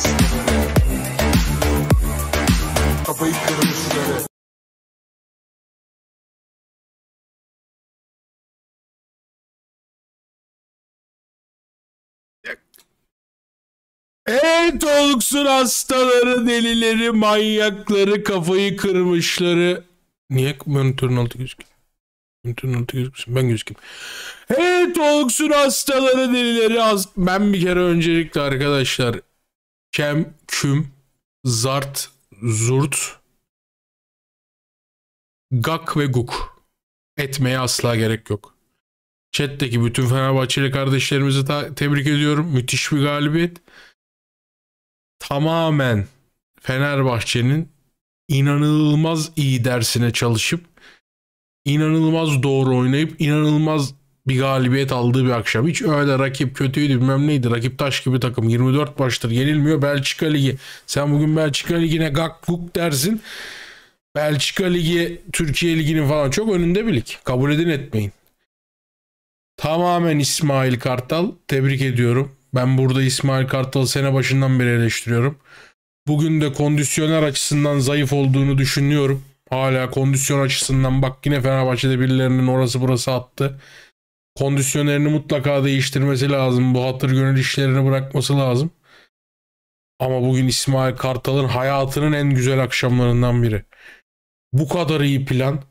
olmaz. Kafayı kırmışları. Evet oluksun hastaları, delileri, manyakları, kafayı kırmışları. Niye monitörün altı gözüküyor? Monitörün altı gözüksün ben gözükeyim. Evet oluksun hastaları, delileri. az ben bir kere öncelikle arkadaşlar kem, küm, zart, zurt, gak ve guk. Etmeye asla gerek yok. Chat'teki bütün Fenerbahçeli kardeşlerimizi tebrik ediyorum. Müthiş bir galibiyet. Tamamen Fenerbahçe'nin inanılmaz iyi dersine çalışıp inanılmaz doğru oynayıp inanılmaz bir galibiyet aldığı bir akşam. Hiç öyle rakip kötüydü bilmem neydi. Rakip taş gibi takım. 24 baştır yenilmiyor Belçika Ligi. Sen bugün Belçika Ligi'ne gak guk dersin. Belçika Ligi, Türkiye Ligi'nin falan çok önünde bir lig. Kabul edin etmeyin. Tamamen İsmail Kartal. Tebrik ediyorum. Ben burada İsmail Kartal'ı sene başından beri eleştiriyorum. Bugün de kondisyoner açısından zayıf olduğunu düşünüyorum. Hala kondisyon açısından bak yine Fenerbahçe'de birilerinin orası burası attı. Kondisyonerini mutlaka değiştirmesi lazım. Bu hatır gönül işlerini bırakması lazım. Ama bugün İsmail Kartal'ın hayatının en güzel akşamlarından biri. Bu kadar iyi plan,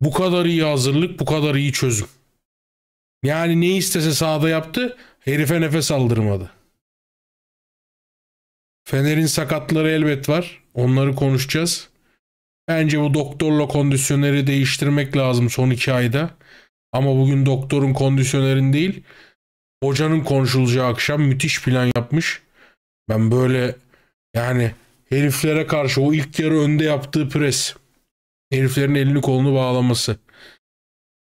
bu kadar iyi hazırlık, bu kadar iyi çözüm. Yani ne istese sahada yaptı, herife nefes aldırmadı. Fener'in sakatları elbet var. Onları konuşacağız. Bence bu doktorla kondisyoneri değiştirmek lazım son iki ayda. Ama bugün doktorun kondisyonerin değil, hocanın konuşulacağı akşam müthiş plan yapmış. Ben böyle yani heriflere karşı o ilk yarı önde yaptığı pres. Heriflerin elini kolunu bağlaması.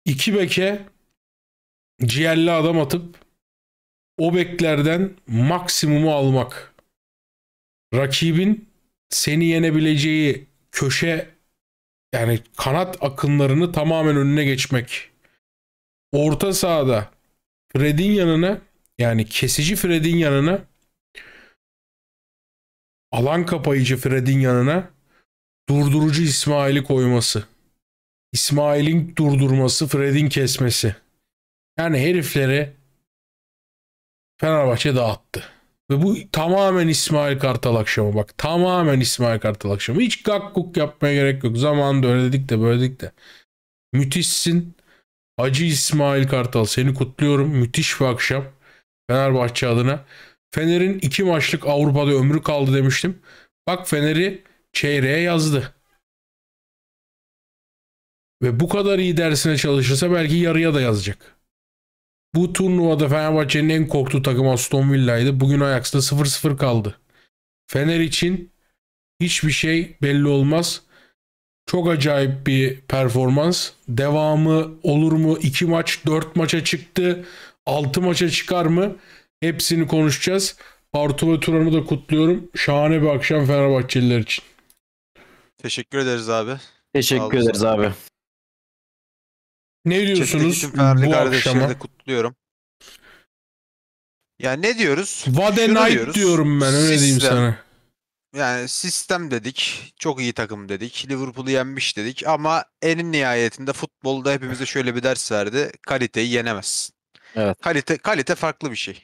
İki beke ciğerli adam atıp o beklerden maksimumu almak. Rakibin seni yenebileceği köşe yani kanat akınlarını tamamen önüne geçmek orta sahada Fred'in yanına yani kesici Fred'in yanına alan kapayıcı Fred'in yanına durdurucu İsmail'i koyması. İsmail'in durdurması, Fred'in kesmesi. Yani herifleri Fenerbahçe dağıttı. Ve bu tamamen İsmail Kartal akşamı bak. Tamamen İsmail Kartal akşamı. Hiç kakkuk yapmaya gerek yok. Zamanında öyle dedik de böyle dedik de. Müthişsin. Hacı İsmail Kartal seni kutluyorum. Müthiş bir akşam. Fenerbahçe adına. Fener'in iki maçlık Avrupa'da ömrü kaldı demiştim. Bak Fener'i çeyreğe yazdı. Ve bu kadar iyi dersine çalışırsa belki yarıya da yazacak. Bu turnuvada Fenerbahçe'nin en korktuğu takım Aston Villa'ydı. Bugün Ajax'ta 0-0 kaldı. Fener için hiçbir şey belli olmaz. Çok acayip bir performans. Devamı olur mu? 2 maç 4 maça çıktı. 6 maça çıkar mı? Hepsini konuşacağız. Artu ve Turan'ı da kutluyorum. Şahane bir akşam Fenerbahçeliler için. Teşekkür ederiz abi. Teşekkür ederiz abi. Ne diyorsunuz bu akşama? De kutluyorum. Ya yani ne diyoruz? Vade Night diyorum ben öyle Sistem. diyeyim sana yani sistem dedik, çok iyi takım dedik, Liverpool'u yenmiş dedik ama en nihayetinde futbolda hepimize şöyle bir ders verdi. Kaliteyi yenemez. Evet. Kalite kalite farklı bir şey.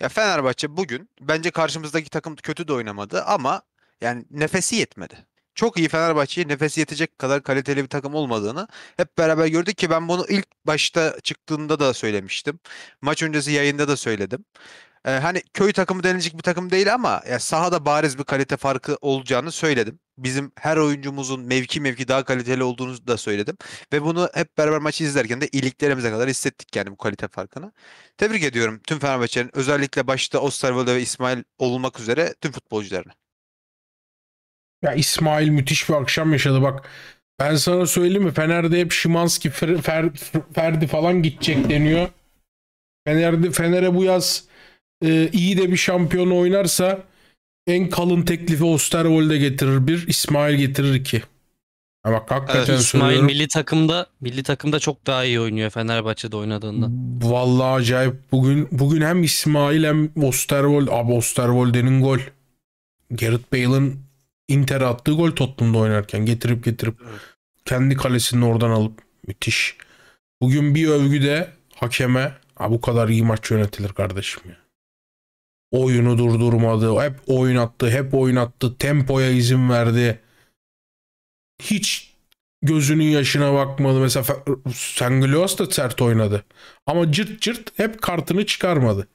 Ya Fenerbahçe bugün bence karşımızdaki takım kötü de oynamadı ama yani nefesi yetmedi. Çok iyi Fenerbahçe'ye nefesi yetecek kadar kaliteli bir takım olmadığını hep beraber gördük ki ben bunu ilk başta çıktığında da söylemiştim. Maç öncesi yayında da söyledim e, hani köy takımı denilecek bir takım değil ama ya sahada bariz bir kalite farkı olacağını söyledim. Bizim her oyuncumuzun mevki mevki daha kaliteli olduğunu da söyledim. Ve bunu hep beraber maçı izlerken de iliklerimize kadar hissettik yani bu kalite farkını. Tebrik ediyorum tüm Fenerbahçe'nin özellikle başta Osterwolde ve İsmail olmak üzere tüm futbolcularını. Ya İsmail müthiş bir akşam yaşadı bak. Ben sana söyleyeyim mi? Fener'de hep Şimanski, Fer, Fer, Ferdi falan gidecek deniyor. Fener'de Fener'e bu yaz e, iyi de bir şampiyon oynarsa en kalın teklifi Osterwold'e getirir bir, İsmail getirir iki. Ama hakikaten evet, İsmail söylüyorum. milli takımda milli takımda çok daha iyi oynuyor Fenerbahçe'de oynadığında. Vallahi acayip. Bugün bugün hem İsmail hem Osterwold, abi Osterwold'enin gol. Gareth Bale'ın Inter attığı gol Tottenham'da oynarken getirip getirip kendi kalesini oradan alıp müthiş. Bugün bir övgü de hakeme ha, bu kadar iyi maç yönetilir kardeşim ya. Oyunu durdurmadı. Hep oynattı. Hep oynattı. Tempoya izin verdi. Hiç gözünün yaşına bakmadı. Mesela Sanglios da sert oynadı. Ama cırt cırt hep kartını çıkarmadı.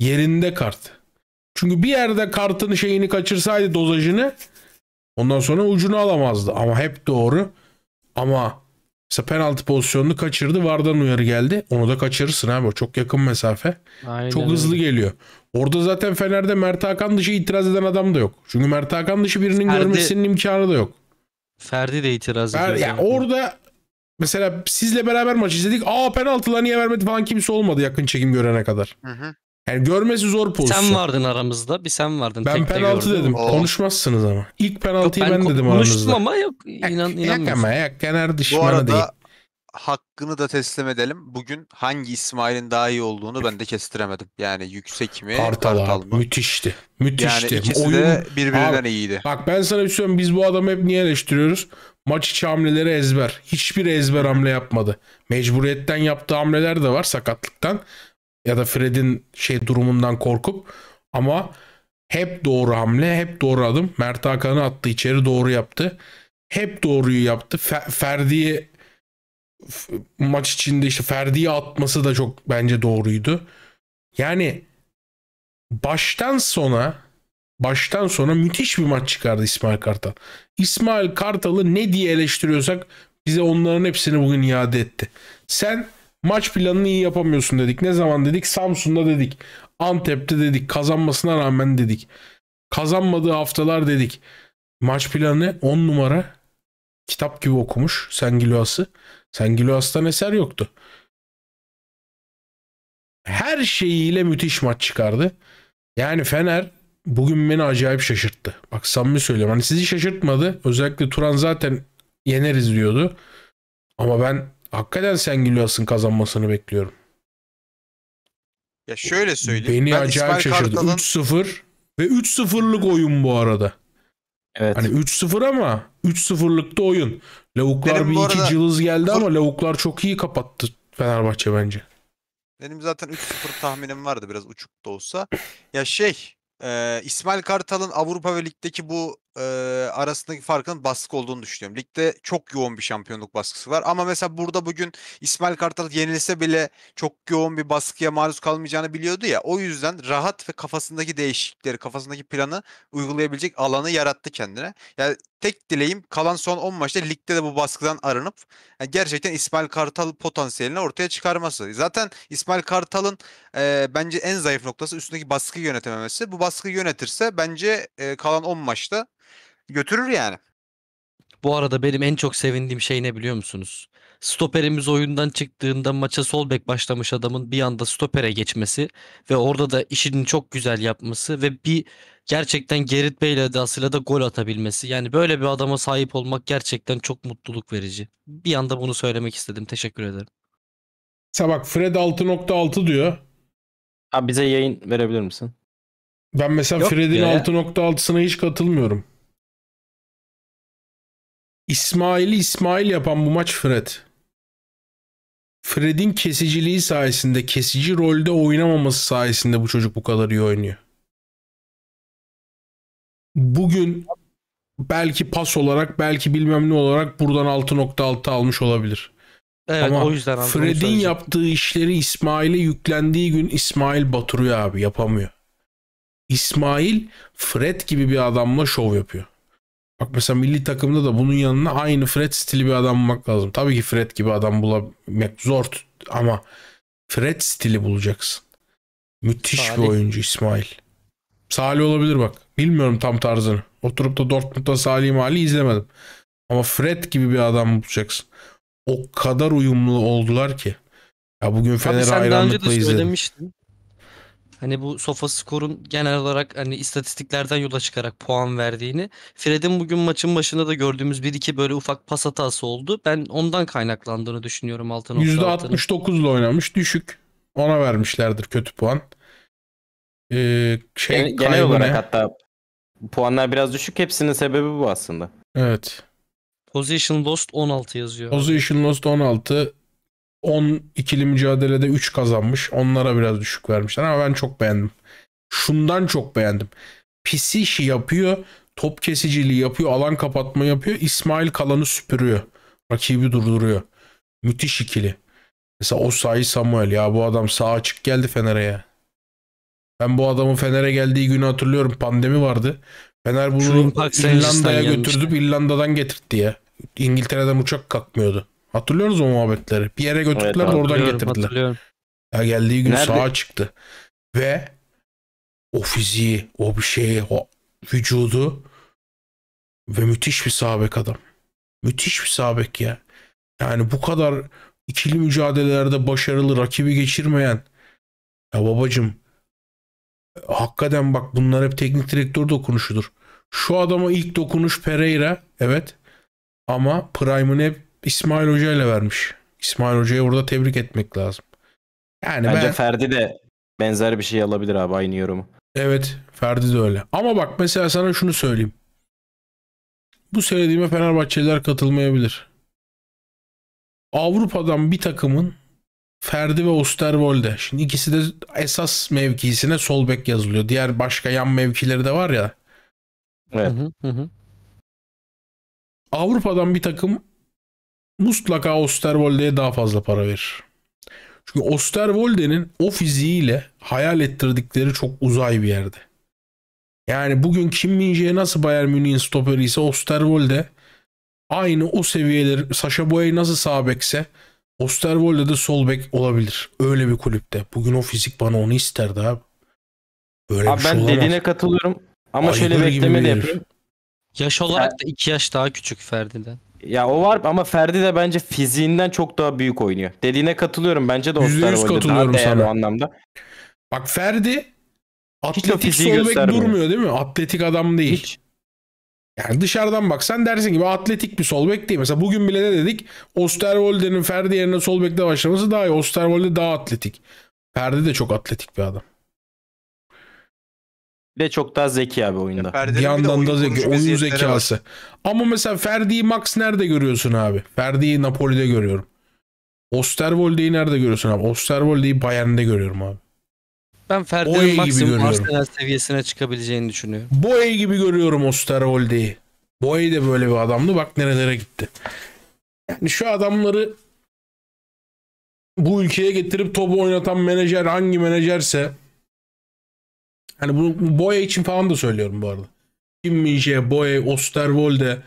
Yerinde kart. Çünkü bir yerde kartın şeyini kaçırsaydı dozajını ondan sonra ucunu alamazdı. Ama hep doğru. Ama Mesela penaltı pozisyonunu kaçırdı. Vardan uyarı geldi. Onu da kaçırırsın abi. Çok yakın mesafe. Aynen. Çok hızlı geliyor. Orada zaten Fener'de Mert Hakan dışı itiraz eden adam da yok. Çünkü Mert Hakan dışı birinin Ferdi, görmesinin imkanı da yok. Ferdi de itiraz ediyor. Yani orada mesela sizle beraber maç izledik. Aa penaltılar niye vermedi falan kimse olmadı yakın çekim görene kadar. Hı hı. Yani görmesi zor pozisyon. Sen vardın aramızda. Bir sen vardın. Ben penaltı gördüm. dedim. Oo. Konuşmazsınız ama. İlk penaltıyı yok, ben, ben dedim aramızda. aranızda. Konuştum ama yok. İnan, yak, yak ama yak. Kenar düşmanı Bu arada değil. hakkını da teslim edelim. Bugün hangi İsmail'in daha iyi olduğunu ben de kestiremedim. Yani yüksek mi? Kartal, Kartal mı? Müthişti. Müthişti. Yani ikisi Oyun... de birbirinden abi, iyiydi. Bak ben sana bir şey söyleyeyim. Biz bu adamı hep niye eleştiriyoruz? Maç içi hamleleri ezber. Hiçbir ezber hamle yapmadı. Mecburiyetten yaptığı hamleler de var sakatlıktan ya da Fred'in şey durumundan korkup ama hep doğru hamle, hep doğru adım. Mert Hakan'ı attı, içeri doğru yaptı. Hep doğruyu yaptı. Fer Ferdi'yi maç içinde işte Ferdi'yi atması da çok bence doğruydu. Yani baştan sona baştan sona müthiş bir maç çıkardı İsmail Kartal. İsmail Kartal'ı ne diye eleştiriyorsak bize onların hepsini bugün iade etti. Sen Maç planını iyi yapamıyorsun dedik. Ne zaman dedik? Samsun'da dedik. Antep'te dedik. Kazanmasına rağmen dedik. Kazanmadığı haftalar dedik. Maç planı 10 numara. Kitap gibi okumuş Sengiloas'ı. Sengiloas'tan eser yoktu. Her şeyiyle müthiş maç çıkardı. Yani Fener bugün beni acayip şaşırttı. Bak samimi söylüyorum. Hani sizi şaşırtmadı. Özellikle Turan zaten yeneriz diyordu. Ama ben hakikaten Sengilas'ın kazanmasını bekliyorum. Ya şöyle söyleyeyim. Beni ben acayip İsmail şaşırdı. Kartal'ın... 3-0 ve 3-0'lık oyun bu arada. Evet. Hani 3-0 ama 3-0'lıkta oyun. Lavuklar bir iki arada... cılız geldi ama Lavuklar çok iyi kapattı Fenerbahçe bence. Benim zaten 3-0 tahminim vardı biraz uçuk da olsa. Ya şey e, İsmail Kartal'ın Avrupa ve Lig'deki bu e, arasındaki farkın baskı olduğunu düşünüyorum. Ligde çok yoğun bir şampiyonluk baskısı var ama mesela burada bugün İsmail Kartal yenilse bile çok yoğun bir baskıya maruz kalmayacağını biliyordu ya. O yüzden rahat ve kafasındaki değişiklikleri, kafasındaki planı uygulayabilecek alanı yarattı kendine. Yani Tek dileğim kalan son 10 maçta ligde de bu baskıdan arınıp yani e, gerçekten İsmail Kartal potansiyelini ortaya çıkarması. Zaten İsmail Kartal'ın e, bence en zayıf noktası üstündeki baskıyı yönetememesi. Bu baskıyı yönetirse bence e, kalan 10 maçta götürür yani. Bu arada benim en çok sevindiğim şey ne biliyor musunuz? Stoperimiz oyundan çıktığında maça sol bek başlamış adamın bir anda stopere geçmesi ve orada da işini çok güzel yapması ve bir gerçekten Gerrit Bey ile edasıyla da gol atabilmesi. Yani böyle bir adama sahip olmak gerçekten çok mutluluk verici. Bir anda bunu söylemek istedim. Teşekkür ederim. Mesela bak Fred 6.6 diyor. Abi bize yayın verebilir misin? Ben mesela Fred'in 6.6'sına hiç katılmıyorum. İsmail'i İsmail yapan bu maç Fred. Fred'in kesiciliği sayesinde, kesici rolde oynamaması sayesinde bu çocuk bu kadar iyi oynuyor bugün belki pas olarak belki bilmem ne olarak buradan 6.6 almış olabilir. Evet Ama o yüzden Fred'in yaptığı işleri İsmail'e yüklendiği gün İsmail batırıyor abi yapamıyor. İsmail Fred gibi bir adamla şov yapıyor. Bak mesela milli takımda da bunun yanına aynı Fred stili bir adam bulmak lazım. Tabii ki Fred gibi adam bulabilmek zor ama Fred stili bulacaksın. Müthiş Salih. bir oyuncu İsmail. Salih olabilir bak. Bilmiyorum tam tarzını. Oturup da Dortmund'da Salih Mali izlemedim. Ama Fred gibi bir adam bulacaksın. O kadar uyumlu oldular ki. Ya bugün Fener hayranlıkla izledim. Hani bu sofa skorun genel olarak hani istatistiklerden yola çıkarak puan verdiğini. Fred'in bugün maçın başında da gördüğümüz bir iki böyle ufak pas hatası oldu. Ben ondan kaynaklandığını düşünüyorum altın %69 ile oynamış düşük. Ona vermişlerdir kötü puan. Ee, şey yani, genel kaybına... olarak hatta puanlar biraz düşük. Hepsinin sebebi bu aslında. Evet. Position Lost 16 yazıyor. Position Lost 16. 10 ikili mücadelede 3 kazanmış. Onlara biraz düşük vermişler ama ben çok beğendim. Şundan çok beğendim. Pis işi yapıyor. Top kesiciliği yapıyor. Alan kapatma yapıyor. İsmail kalanı süpürüyor. Rakibi durduruyor. Müthiş ikili. Mesela Osayi Samuel ya bu adam sağ açık geldi Fener'e ya. Ben bu adamın Fener'e geldiği günü hatırlıyorum. Pandemi vardı. Fener bunu İrlanda'ya götürdü, İrlanda'dan getirtti ya. İngiltere'den uçak kalkmıyordu. Hatırlıyoruz o muhabbetleri. Bir yere götürdüler evet, oradan getirdiler. Hatırlıyorum. Ya geldiği gün Nerede? sağa çıktı. Ve o fiziği, o bir şeyi, o vücudu ve müthiş bir sabek adam. Müthiş bir sabek ya. Yani bu kadar ikili mücadelelerde başarılı rakibi geçirmeyen ya babacım hakikaten bak bunlar hep teknik direktör dokunuşudur. Şu adama ilk dokunuş Pereira evet ama prime'ını hep İsmail Hoca ile vermiş. İsmail Hoca'yı burada tebrik etmek lazım. Yani Bence ben... Ferdi de benzer bir şey alabilir abi aynı yorumu. Evet Ferdi de öyle. Ama bak mesela sana şunu söyleyeyim. Bu söylediğime Fenerbahçeliler katılmayabilir. Avrupa'dan bir takımın Ferdi ve Osterwolde. Şimdi ikisi de esas mevkisine sol bek yazılıyor. Diğer başka yan mevkileri de var ya. Evet. Hı hı hı. Avrupa'dan bir takım mutlaka Osterwolde'ye daha fazla para verir. Çünkü Osterwolde'nin o fiziğiyle hayal ettirdikleri çok uzay bir yerde. Yani bugün Kim Minje'ye nasıl Bayern Münih'in stoperi ise Osterwolde aynı o seviyeleri Sasha Boye nasıl sağ bekse Osterwolde de sol bek olabilir. Öyle bir kulüpte. Bugün o fizik bana onu isterdi abi. Öyle abi ben şey dediğine katılıyorum ama Aygır şöyle bekleme de Yaş olarak da 2 yaş daha küçük Ferdi'den. Ya o var ama Ferdi de bence fiziğinden çok daha büyük oynuyor. Dediğine katılıyorum. Bence de Osterwolde katılıyorum daha sana. o anlamda. Bak Ferdi atletik sol bek durmuyor değil mi? Atletik adam değil. Hiç. Yani dışarıdan baksan dersin gibi atletik bir sol bek değil. Mesela bugün bile ne dedik? Osterwolde'nin Ferdi yerine sol bekte başlaması daha iyi. Osterwolde daha atletik. Ferdi de çok atletik bir adam. Bir de çok daha zeki abi oyunda. Ferdi'nin bir yandan bir da zeki. Oyun zekası. Var. Ama mesela Ferdi'yi Max nerede görüyorsun abi? Ferdi'yi Napoli'de görüyorum. Osterwolde'yi nerede görüyorsun abi? Osterwolde'yi Bayern'de görüyorum abi. Ben Ferdi'nin maksimum Arsenal seviyesine çıkabileceğini düşünüyorum. Boye gibi görüyorum Osterholdi'yi. Boye de böyle bir adamdı. Bak nerelere gitti. Yani şu adamları bu ülkeye getirip topu oynatan menajer hangi menajerse hani bunu Boye için falan da söylüyorum bu arada. Kim Mije, Boye, Osterwolde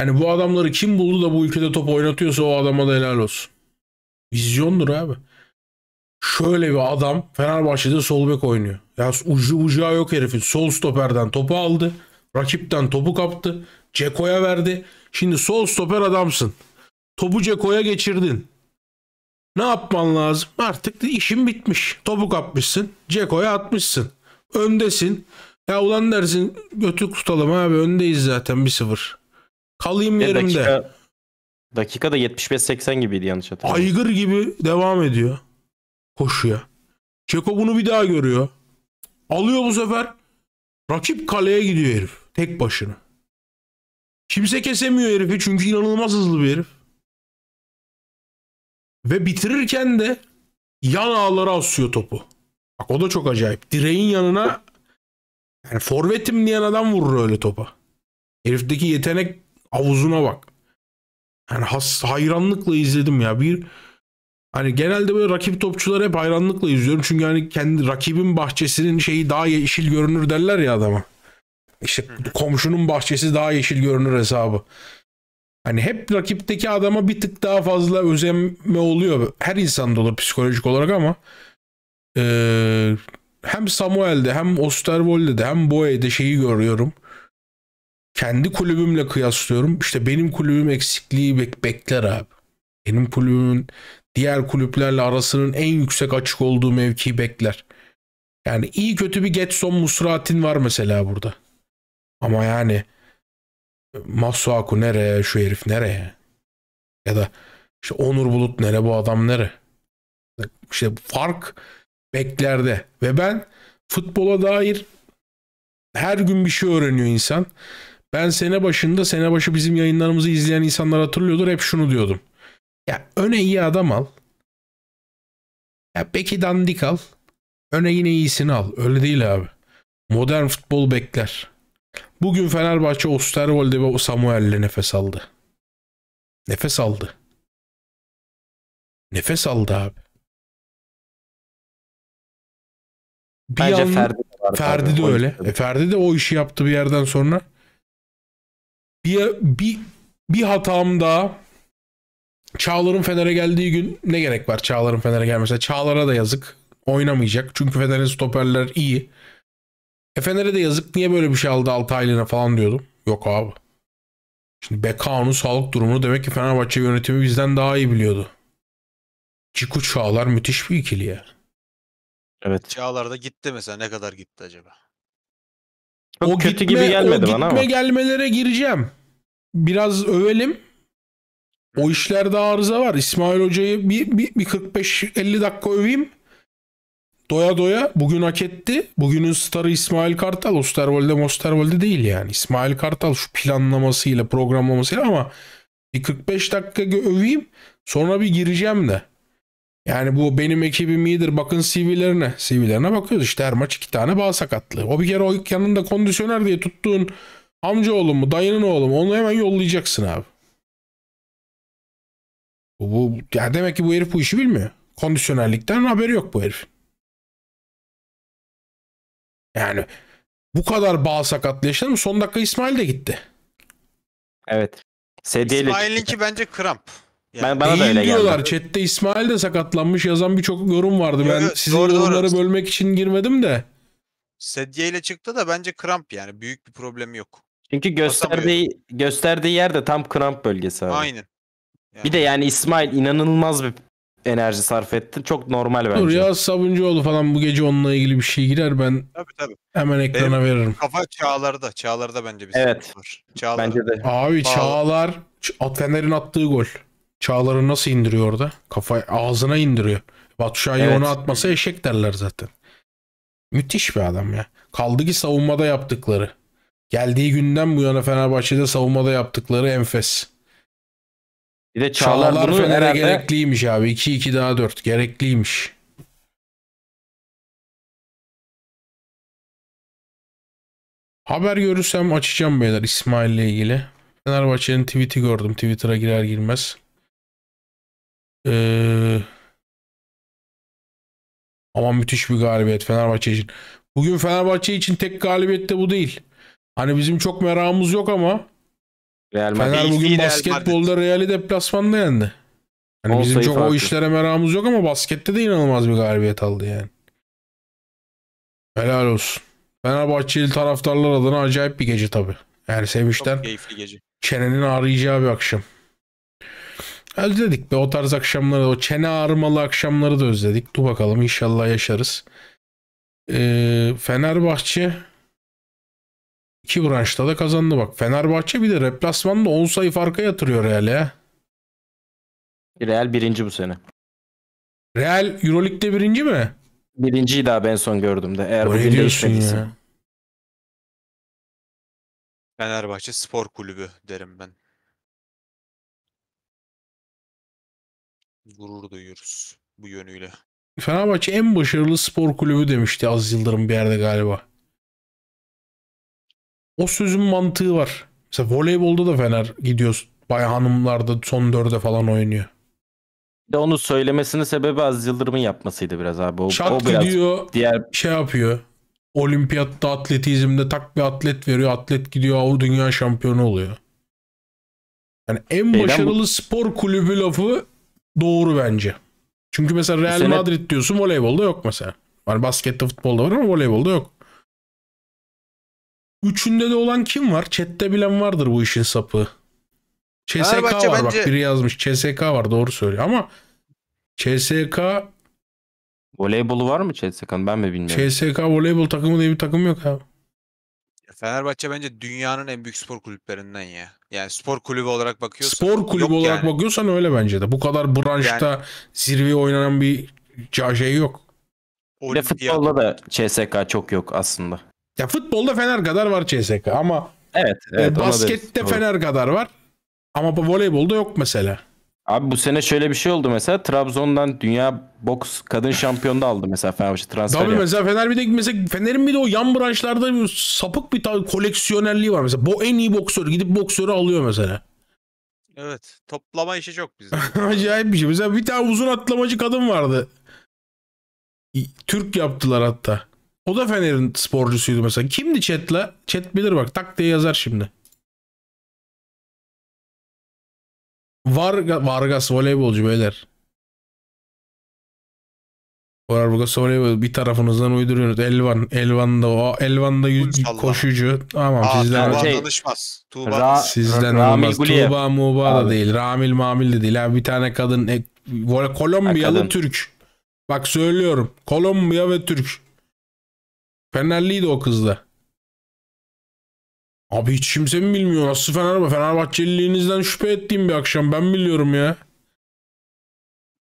yani bu adamları kim buldu da bu ülkede top oynatıyorsa o adama da helal olsun. Vizyondur abi şöyle bir adam Fenerbahçe'de sol bek oynuyor. Ya ucu ucuğa yok herifin. Sol stoperden topu aldı. Rakipten topu kaptı. Ceko'ya verdi. Şimdi sol stoper adamsın. Topu Ceko'ya geçirdin. Ne yapman lazım? Artık işin bitmiş. Topu kapmışsın. Ceko'ya atmışsın. Öndesin. Ya ulan dersin götü tutalım abi öndeyiz zaten 1-0. Kalayım ya yerimde. Dakika, dakika da 75-80 gibiydi yanlış hatırlamıyorum. Aygır gibi devam ediyor. Koşuyor. Çeko bunu bir daha görüyor. Alıyor bu sefer. Rakip kaleye gidiyor herif. Tek başına. Kimse kesemiyor herifi çünkü inanılmaz hızlı bir herif. Ve bitirirken de yan ağlara asıyor topu. Bak o da çok acayip. Direğin yanına yani forvetim diyen adam vurur öyle topa. Herifteki yetenek havuzuna bak. Yani has, hayranlıkla izledim ya. Bir Hani genelde böyle rakip topçuları hep hayranlıkla izliyorum. Çünkü hani kendi rakibin bahçesinin şeyi daha yeşil görünür derler ya adama. İşte komşunun bahçesi daha yeşil görünür hesabı. Hani hep rakipteki adama bir tık daha fazla özenme oluyor. Her insanda olur psikolojik olarak ama ee, hem Samuel'de hem Osterwolde'de hem Boye'de şeyi görüyorum. Kendi kulübümle kıyaslıyorum. İşte benim kulübüm eksikliği bek bekler abi. Benim kulübümün diğer kulüplerle arasının en yüksek açık olduğu mevkiyi bekler. Yani iyi kötü bir Getson Musratin var mesela burada. Ama yani Masuaku nereye, şu herif nereye? Ya da işte Onur Bulut nere, bu adam nere? İşte fark beklerde. Ve ben futbola dair her gün bir şey öğreniyor insan. Ben sene başında, sene başı bizim yayınlarımızı izleyen insanlar hatırlıyordur. Hep şunu diyordum. Ya öne iyi adam al. Ya peki dandik al. Öne yine iyisini al. Öyle değil abi. Modern futbol bekler. Bugün Fenerbahçe Osterwolde ve Samuel'le nefes aldı. Nefes aldı. Nefes aldı abi. Bir Bence an, Ferdi, de Ferdi de öyle. E, Ferdi de o işi yaptı bir yerden sonra. Bir bir bir hatam daha Çağlar'ın Fener'e geldiği gün ne gerek var Çağlar'ın Fener'e gelmesine? Çağlar'a da yazık. Oynamayacak. Çünkü Fener'in stoperler iyi. E Fener'e de yazık. Niye böyle bir şey aldı Altaylı'na falan diyordum. Yok abi. Şimdi Bekao'nun sağlık durumunu demek ki Fenerbahçe yönetimi bizden daha iyi biliyordu. Ciku Çağlar müthiş bir ikili ya. Evet. Çağlar da gitti mesela. Ne kadar gitti acaba? Çok o kötü gitme, gibi gelmedi o bana ama. gitme gelmelere gireceğim. Biraz övelim. O işlerde arıza var. İsmail Hoca'yı bir, bir, bir 45-50 dakika öveyim. Doya doya bugün hak etti. Bugünün starı İsmail Kartal. Osterwolde Mosterwolde değil yani. İsmail Kartal şu planlamasıyla programlamasıyla ama bir 45 dakika öveyim. Sonra bir gireceğim de. Yani bu benim ekibim iyidir. Bakın CV'lerine. CV'lerine bakıyoruz işte her maç iki tane bağ sakatlığı. O bir kere o yanında kondisyoner diye tuttuğun amca oğlu mu dayının oğlu mu onu hemen yollayacaksın abi. Bu, ya demek ki bu herif bu işi bilmiyor. Kondisyonellikten haberi yok bu herif. Yani bu kadar bağ sakatlı yaşadım. Son dakika İsmail de gitti. Evet. İsmail'inki bence kramp. Yani ben, bana da öyle diyorlar. geldi. Chat'te İsmail de sakatlanmış yazan birçok yorum vardı. Ben yok, sizin doğru, yorumları doğru. bölmek için girmedim de. Sedye ile çıktı da bence kramp yani. Büyük bir problemi yok. Çünkü gösterdiği gösterdiği yerde tam kramp bölgesi abi. Aynen. Yani. Bir de yani İsmail inanılmaz bir enerji sarf etti. Çok normal bence. Dur ya Sabuncuoğlu falan bu gece onunla ilgili bir şey girer. Ben tabii, tabii. hemen ekrana Benim veririm. Kafa Çağlar'da. Çağlar'da bence bir evet. Çağlar. Bence de. Abi Çağlar Atfener'in attığı gol. Çağlar'ı nasıl indiriyor orada? Kafa ağzına indiriyor. Batuşay'ı evet. ona atmasa eşek derler zaten. Müthiş bir adam ya. Kaldı ki savunmada yaptıkları. Geldiği günden bu yana Fenerbahçe'de savunmada yaptıkları enfes. Bir de Çağlar, Çağlar Fener'e herhalde... gerekliymiş abi. 2-2 daha 4 gerekliymiş. Haber görürsem açacağım beyler İsmail ile ilgili. Fenerbahçe'nin tweet'i gördüm. Twitter'a girer girmez. Ee, ama müthiş bir galibiyet Fenerbahçe için. Bugün Fenerbahçe için tek galibiyet de bu değil. Hani bizim çok merakımız yok ama Real Madrid. Fener bugün basketbolda Real'i deplasmanda yendi. Yani bizim çok farklı. o işlere meramımız yok ama baskette de inanılmaz bir galibiyet aldı yani. Helal olsun. Fenerbahçeli taraftarlar adına acayip bir gece tabii. Yani Sevinç'ten keyifli gece. çenenin ağrıyacağı bir akşam. Özledik be o tarz akşamları, o çene ağrımalı akşamları da özledik. Dur bakalım inşallah yaşarız. Ee, Fenerbahçe İki branşta da kazandı bak. Fenerbahçe bir de replasmanda 10 sayı farka yatırıyor Real'e. Real birinci bu sene. Real Euroleague'de birinci mi? Birinciyi daha ben son gördüm de. Eğer Öyle bugün diyorsun ya. Fenerbahçe Spor Kulübü derim ben. Gurur duyuyoruz bu yönüyle. Fenerbahçe en başarılı spor kulübü demişti Az Yıldırım bir yerde galiba o sözün mantığı var. Mesela voleybolda da Fener gidiyor. Bay hanımlarda son dörde falan oynuyor. Bir onu söylemesinin sebebi az Yıldırım'ın yapmasıydı biraz abi. O, Şak o biraz gidiyor, diğer... şey yapıyor. Olimpiyatta atletizmde tak bir atlet veriyor. Atlet gidiyor o dünya şampiyonu oluyor. Yani en başarılı bu... spor kulübü lafı doğru bence. Çünkü mesela Real Madrid diyorsun voleybolda yok mesela. Yani baskette futbolda var ama voleybolda yok. Üçünde de olan kim var? Chat'te bilen vardır bu işin sapı. CSK var bence... bak biri yazmış. CSK var doğru söylüyor ama CSK Voleybolu var mı CSK'nın ben mi bilmiyorum. CSK voleybol takımı diye bir takım yok abi. Fenerbahçe bence dünyanın en büyük spor kulüplerinden ya. Yani spor kulübü olarak bakıyorsan. Spor kulübü olarak yani. bakıyorsan öyle bence de. Bu kadar branşta yani, zirve oynanan bir şey yok. Bir de futbolda da CSK çok yok aslında. Ya futbolda Fener kadar var CSK ama evet, e, evet, baskette Fener kadar var. Ama voleybolda yok mesela. Abi bu sene şöyle bir şey oldu mesela Trabzon'dan dünya boks kadın şampiyonu aldı mesela Fenerbahçe transfer. Tabii yaptı. mesela Fener bir de mesela Fener'in bir de o yan branşlarda bir sapık bir koleksiyonerliği var mesela. Bu en iyi boksör gidip boksörü alıyor mesela. Evet. Toplama işi çok bizde. Acayip bir şey. Mesela bir tane uzun atlamacı kadın vardı. Türk yaptılar hatta. O da Fener'in sporcusuydu mesela. Kimdi Chat'la? Chat bilir bak. Tak diye yazar şimdi. Varga, Vargas voleybolcu beyler. Vargas voleybol bir tarafınızdan uyduruyoruz. Elvan, Elvan da o Elvan da yüz, koşucu. Tamam Aa, sizden Tuğba şey, Tuğba Ra, sizden Ra, olmaz. Guliyev. Tuğba Muğba da değil. Ramil Mamil de değil. Abi bir tane kadın e, Kolombiyalı kadın. Türk. Bak söylüyorum. Kolombiya ve Türk. Fenerliydi o kız da. Abi hiç kimse mi bilmiyor? Nasıl Fenerbahçe? Fenerbahçeliliğinizden şüphe ettiğim bir akşam. Ben biliyorum ya.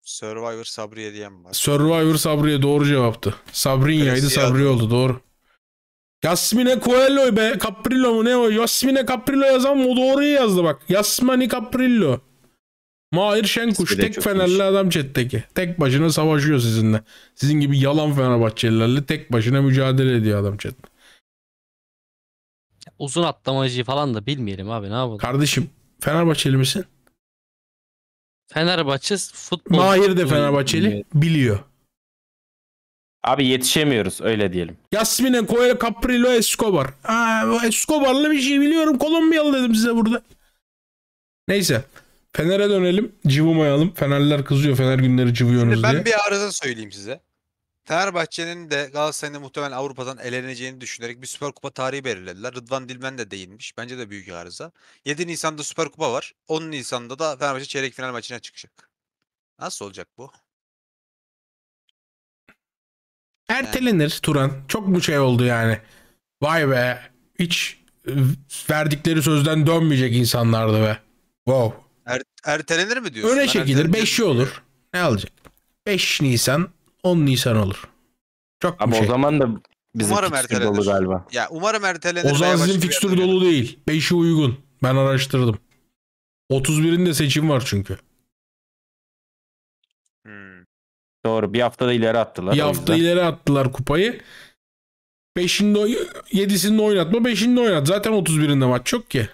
Survivor Sabriye diyen var. Survivor Sabriye doğru cevaptı. Sabrinya'ydı Sabriye oldu doğru. Yasmine Coelho be Caprillo mu ne o? Yasmine Caprillo yazan o doğruyu yazdı bak. Yasmine Caprillo. Mahir Şenkuş tek Fenerli iyiymiş. adam chatteki. Tek başına savaşıyor sizinle. Sizin gibi yalan Fenerbahçelilerle tek başına mücadele ediyor adam chatte. Uzun atlamacıyı falan da bilmeyelim abi ne yapalım. Kardeşim Fenerbahçeli misin? Fenerbahçe futbol. Mahir de Fenerbahçeli biliyor. Abi yetişemiyoruz öyle diyelim. Yasmine Coelho Caprillo Escobar. Aa, Escobar'la bir şey biliyorum. Kolombiyalı dedim size burada. Neyse. Fener'e dönelim. Cıvımayalım. Fenerler kızıyor. Fener günleri cıvıyorsunuz diye. Ben bir arıza söyleyeyim size. Fenerbahçe'nin de Galatasaray'ın muhtemelen Avrupa'dan eleneceğini düşünerek bir Süper Kupa tarihi belirlediler. Rıdvan Dilmen de değinmiş. Bence de büyük arıza. 7 Nisan'da Süper Kupa var. 10 Nisan'da da Fenerbahçe çeyrek final maçına çıkacak. Nasıl olacak bu? Ertelenir Turan. Çok bu şey oldu yani. Vay be. Hiç verdikleri sözden dönmeyecek insanlardı be. Wow. Er, ertelenir mi diyorsun? Öne ben çekilir. 5'i olur. Ne alacak? 5 Nisan, 10 Nisan olur. Çok Ama şey. o zaman da bizim umarım fikstür dolu galiba. Ya umarım ertelenir. O zaman sizin fikstür dolu değil. 5'i uygun. Ben araştırdım. 31'inde seçim var çünkü. Hmm. Doğru. Bir hafta da ileri attılar. Bir hafta ileri attılar kupayı. 5'inde 7'sinde oynatma 5'inde oynat. Zaten 31'inde maç çok ki.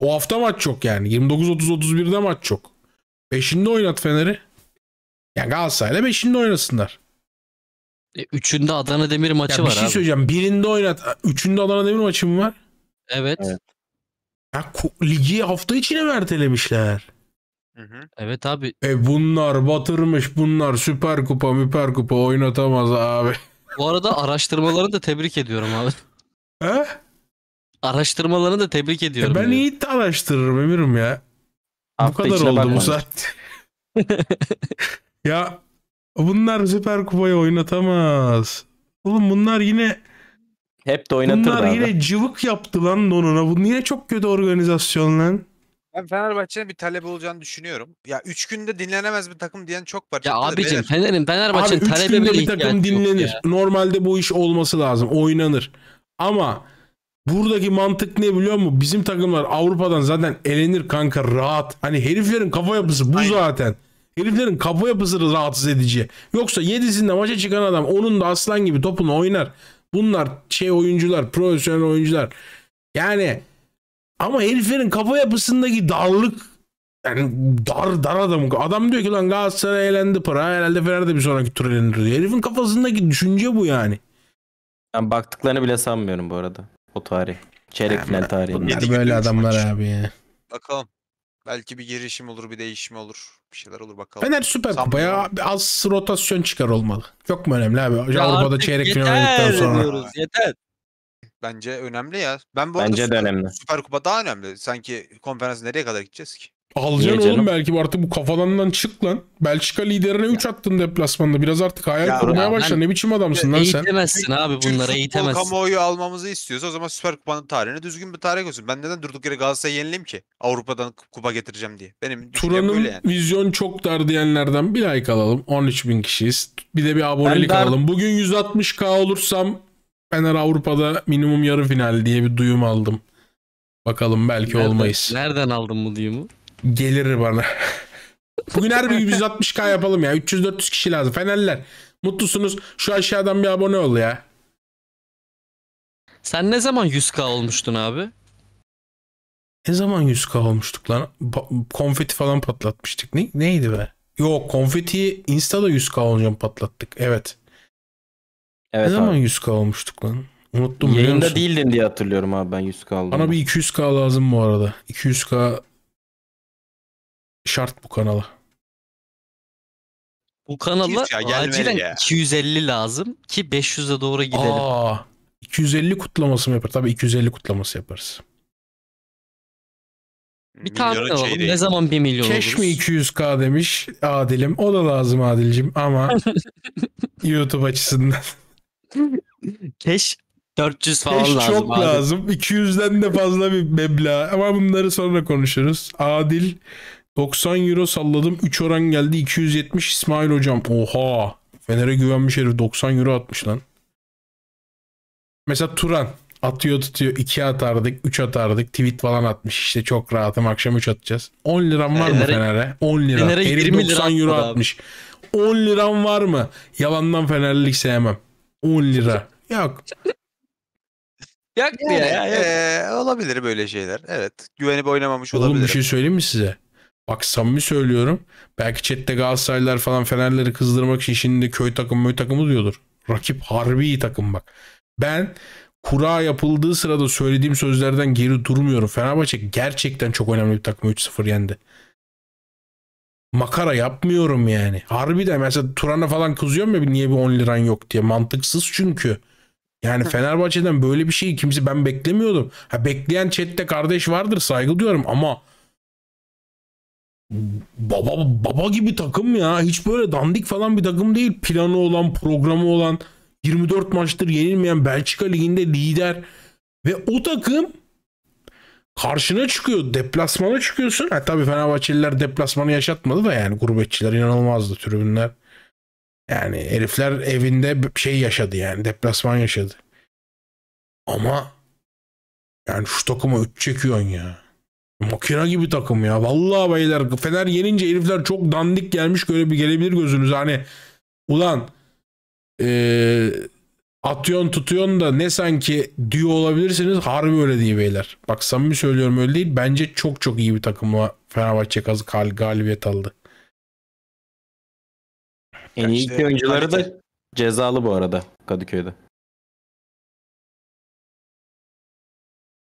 O hafta maç çok yani. 29-30-31'de maç çok. Beşinde oynat Fener'i. Yani Galatasaray'la beşinde oynasınlar. E, üçünde Adana Demir maçı ya var bir şey abi. Birinde oynat. Üçünde Adana Demir maçı mı var? Evet. evet. Ya, ligi hafta içine mi ertelemişler? Evet abi. E bunlar batırmış bunlar süper kupa müper kupa oynatamaz abi. Bu arada araştırmalarını da tebrik ediyorum abi. He? Araştırmalarını da tebrik e, ediyorum. E ben iyi araştırırım emirim ya. Hafta Bu kadar oldu bu saat. ya bunlar Süper Kupa'yı oynatamaz. Oğlum bunlar yine hep de oynatır Bunlar abi. yine cıvık yaptı lan donuna. Bu yine çok kötü organizasyon lan. Ben Fenerbahçe'nin bir talep olacağını düşünüyorum. Ya 3 günde dinlenemez bir takım diyen çok var. Ya abicim Fener'in Fenerbahçe'nin talebi bir takım dinlenir. Normalde bu iş olması lazım. Oynanır. Ama Buradaki mantık ne biliyor musun? Bizim takımlar Avrupa'dan zaten elenir kanka rahat. Hani heriflerin kafa yapısı bu Aynen. zaten. Heriflerin kafa yapısı rahatsız edici. Yoksa yedisinde maça çıkan adam onun da aslan gibi topunu oynar. Bunlar şey oyuncular, profesyonel oyuncular. Yani ama heriflerin kafa yapısındaki darlık yani dar dar adamı. Adam diyor ki lan Galatasaray elendi para herhalde Fener de bir sonraki tur elenir Herifin kafasındaki düşünce bu yani. Ben baktıklarını bile sanmıyorum bu arada. O tarih. Çeyrek final tarihinde. Bunlar böyle adamlar maç. abi ya. Bakalım. Belki bir girişim olur, bir değişim olur. Bir şeyler olur bakalım. Fener Süper Kupa'ya az rotasyon çıkar olmalı. Çok mu önemli abi? Ya Avrupa'da çeyrek final oynadıktan sonra. Diyoruz, yeter. Bence önemli ya. Ben bu Bence arada de Süper, önemli. Süper Kupa daha önemli. Sanki konferans nereye kadar gideceğiz ki? Alacaksın Niye oğlum belki artık bu kafadandan çık lan. Belçika liderine 3 attın deplasmanda. Biraz artık hayal kurmaya başla. Ne biçim adamsın lan sen? Eğitemezsin abi bunları futbol eğitemezsin. kamuoyu almamızı istiyorsa o zaman Süper Kupa'nın tarihine düzgün bir tarih olsun. Ben neden durduk yere Galatasaray'ı yenileyim ki? Avrupa'dan kupa getireceğim diye. Benim düşüncem Turan'ın yani. vizyon çok dar diyenlerden bir like alalım. 13 bin kişiyiz. Bir de bir abonelik Ben dar- alalım. Bugün 160k olursam Fener Avrupa'da minimum yarı final diye bir duyum aldım. Bakalım belki Nereden- olmayız. Nereden aldın bu duyumu? Gelir bana. Bugün her bir 160k yapalım ya. 300-400 kişi lazım. Fenerler. Mutlusunuz. Şu aşağıdan bir abone ol ya. Sen ne zaman 100k olmuştun abi? Ne zaman 100k olmuştuk lan? konfeti falan patlatmıştık. Ne- neydi be? Yok konfeti Insta'da 100k olacağım patlattık. Evet. Evet ne abi. zaman 100k olmuştuk lan? Unuttum Yayında değildin diye hatırlıyorum abi ben 100k aldım. Bana bir 200k lazım bu arada. 200k şart bu kanala. Bu kanala ya, acilen ya. 250 lazım ki 500'e doğru gidelim. Aa, 250 kutlaması mı yapar? Tabii 250 kutlaması yaparız. Bir tane alalım. ne zaman 1 milyon Keş mi 200k demiş Adil'im. O da lazım Adil'cim ama YouTube açısından. Keş 400 falan Keş lazım. çok lazım. 200'den de fazla bir meblağ. Ama bunları sonra konuşuruz. Adil 90 euro salladım. 3 oran geldi. 270 İsmail hocam. Oha. Fener'e güvenmiş herif. 90 euro atmış lan. Mesela Turan. Atıyor tutuyor. 2 atardık. 3 atardık. Tweet falan atmış. işte çok rahatım. Akşam 3 atacağız. 10 liram var Fener'e, mı Fener'e? 10 lira. Fener'e Herif 90 euro atmış. 10 liram var mı? Yalandan Fenerlik sevmem. 10 lira. Yok. Yok yani, ya. ya yok. E, olabilir böyle şeyler. Evet. Güvenip oynamamış olabilir. Oğlum bir şey söyleyeyim mi size? Bak samimi söylüyorum. Belki chatte Galatasaraylılar falan Fenerleri kızdırmak için şimdi köy takımı köy takımı diyordur. Rakip harbi iyi takım bak. Ben kura yapıldığı sırada söylediğim sözlerden geri durmuyorum. Fenerbahçe gerçekten çok önemli bir takım 3-0 yendi. Makara yapmıyorum yani. Harbi de mesela Turan'a falan kızıyor mu niye bir 10 liran yok diye. Mantıksız çünkü. Yani Fenerbahçe'den böyle bir şeyi kimse ben beklemiyordum. Ha bekleyen chatte kardeş vardır saygı duyuyorum ama baba baba gibi takım ya. Hiç böyle dandik falan bir takım değil. Planı olan, programı olan 24 maçtır yenilmeyen Belçika liginde lider ve o takım karşına çıkıyor. Deplasmana çıkıyorsun. Ha tabii Fenerbahçeliler deplasmanı yaşatmadı da yani gurbetçiler inanılmazdı tribünler. Yani herifler evinde şey yaşadı yani deplasman yaşadı. Ama yani şu takıma 3 çekiyorsun ya. Makina gibi takım ya. Vallahi beyler Fener yenince herifler çok dandik gelmiş göre bir gelebilir gözünüz. Hani ulan ee, atıyorsun tutuyorsun da ne sanki diyor olabilirsiniz. Harbi öyle diye beyler. Bak samimi söylüyorum öyle değil. Bence çok çok iyi bir takımla Fenerbahçe kazı gal galibiyet aldı. En iyi iki oyuncuları da cezalı bu arada Kadıköy'de.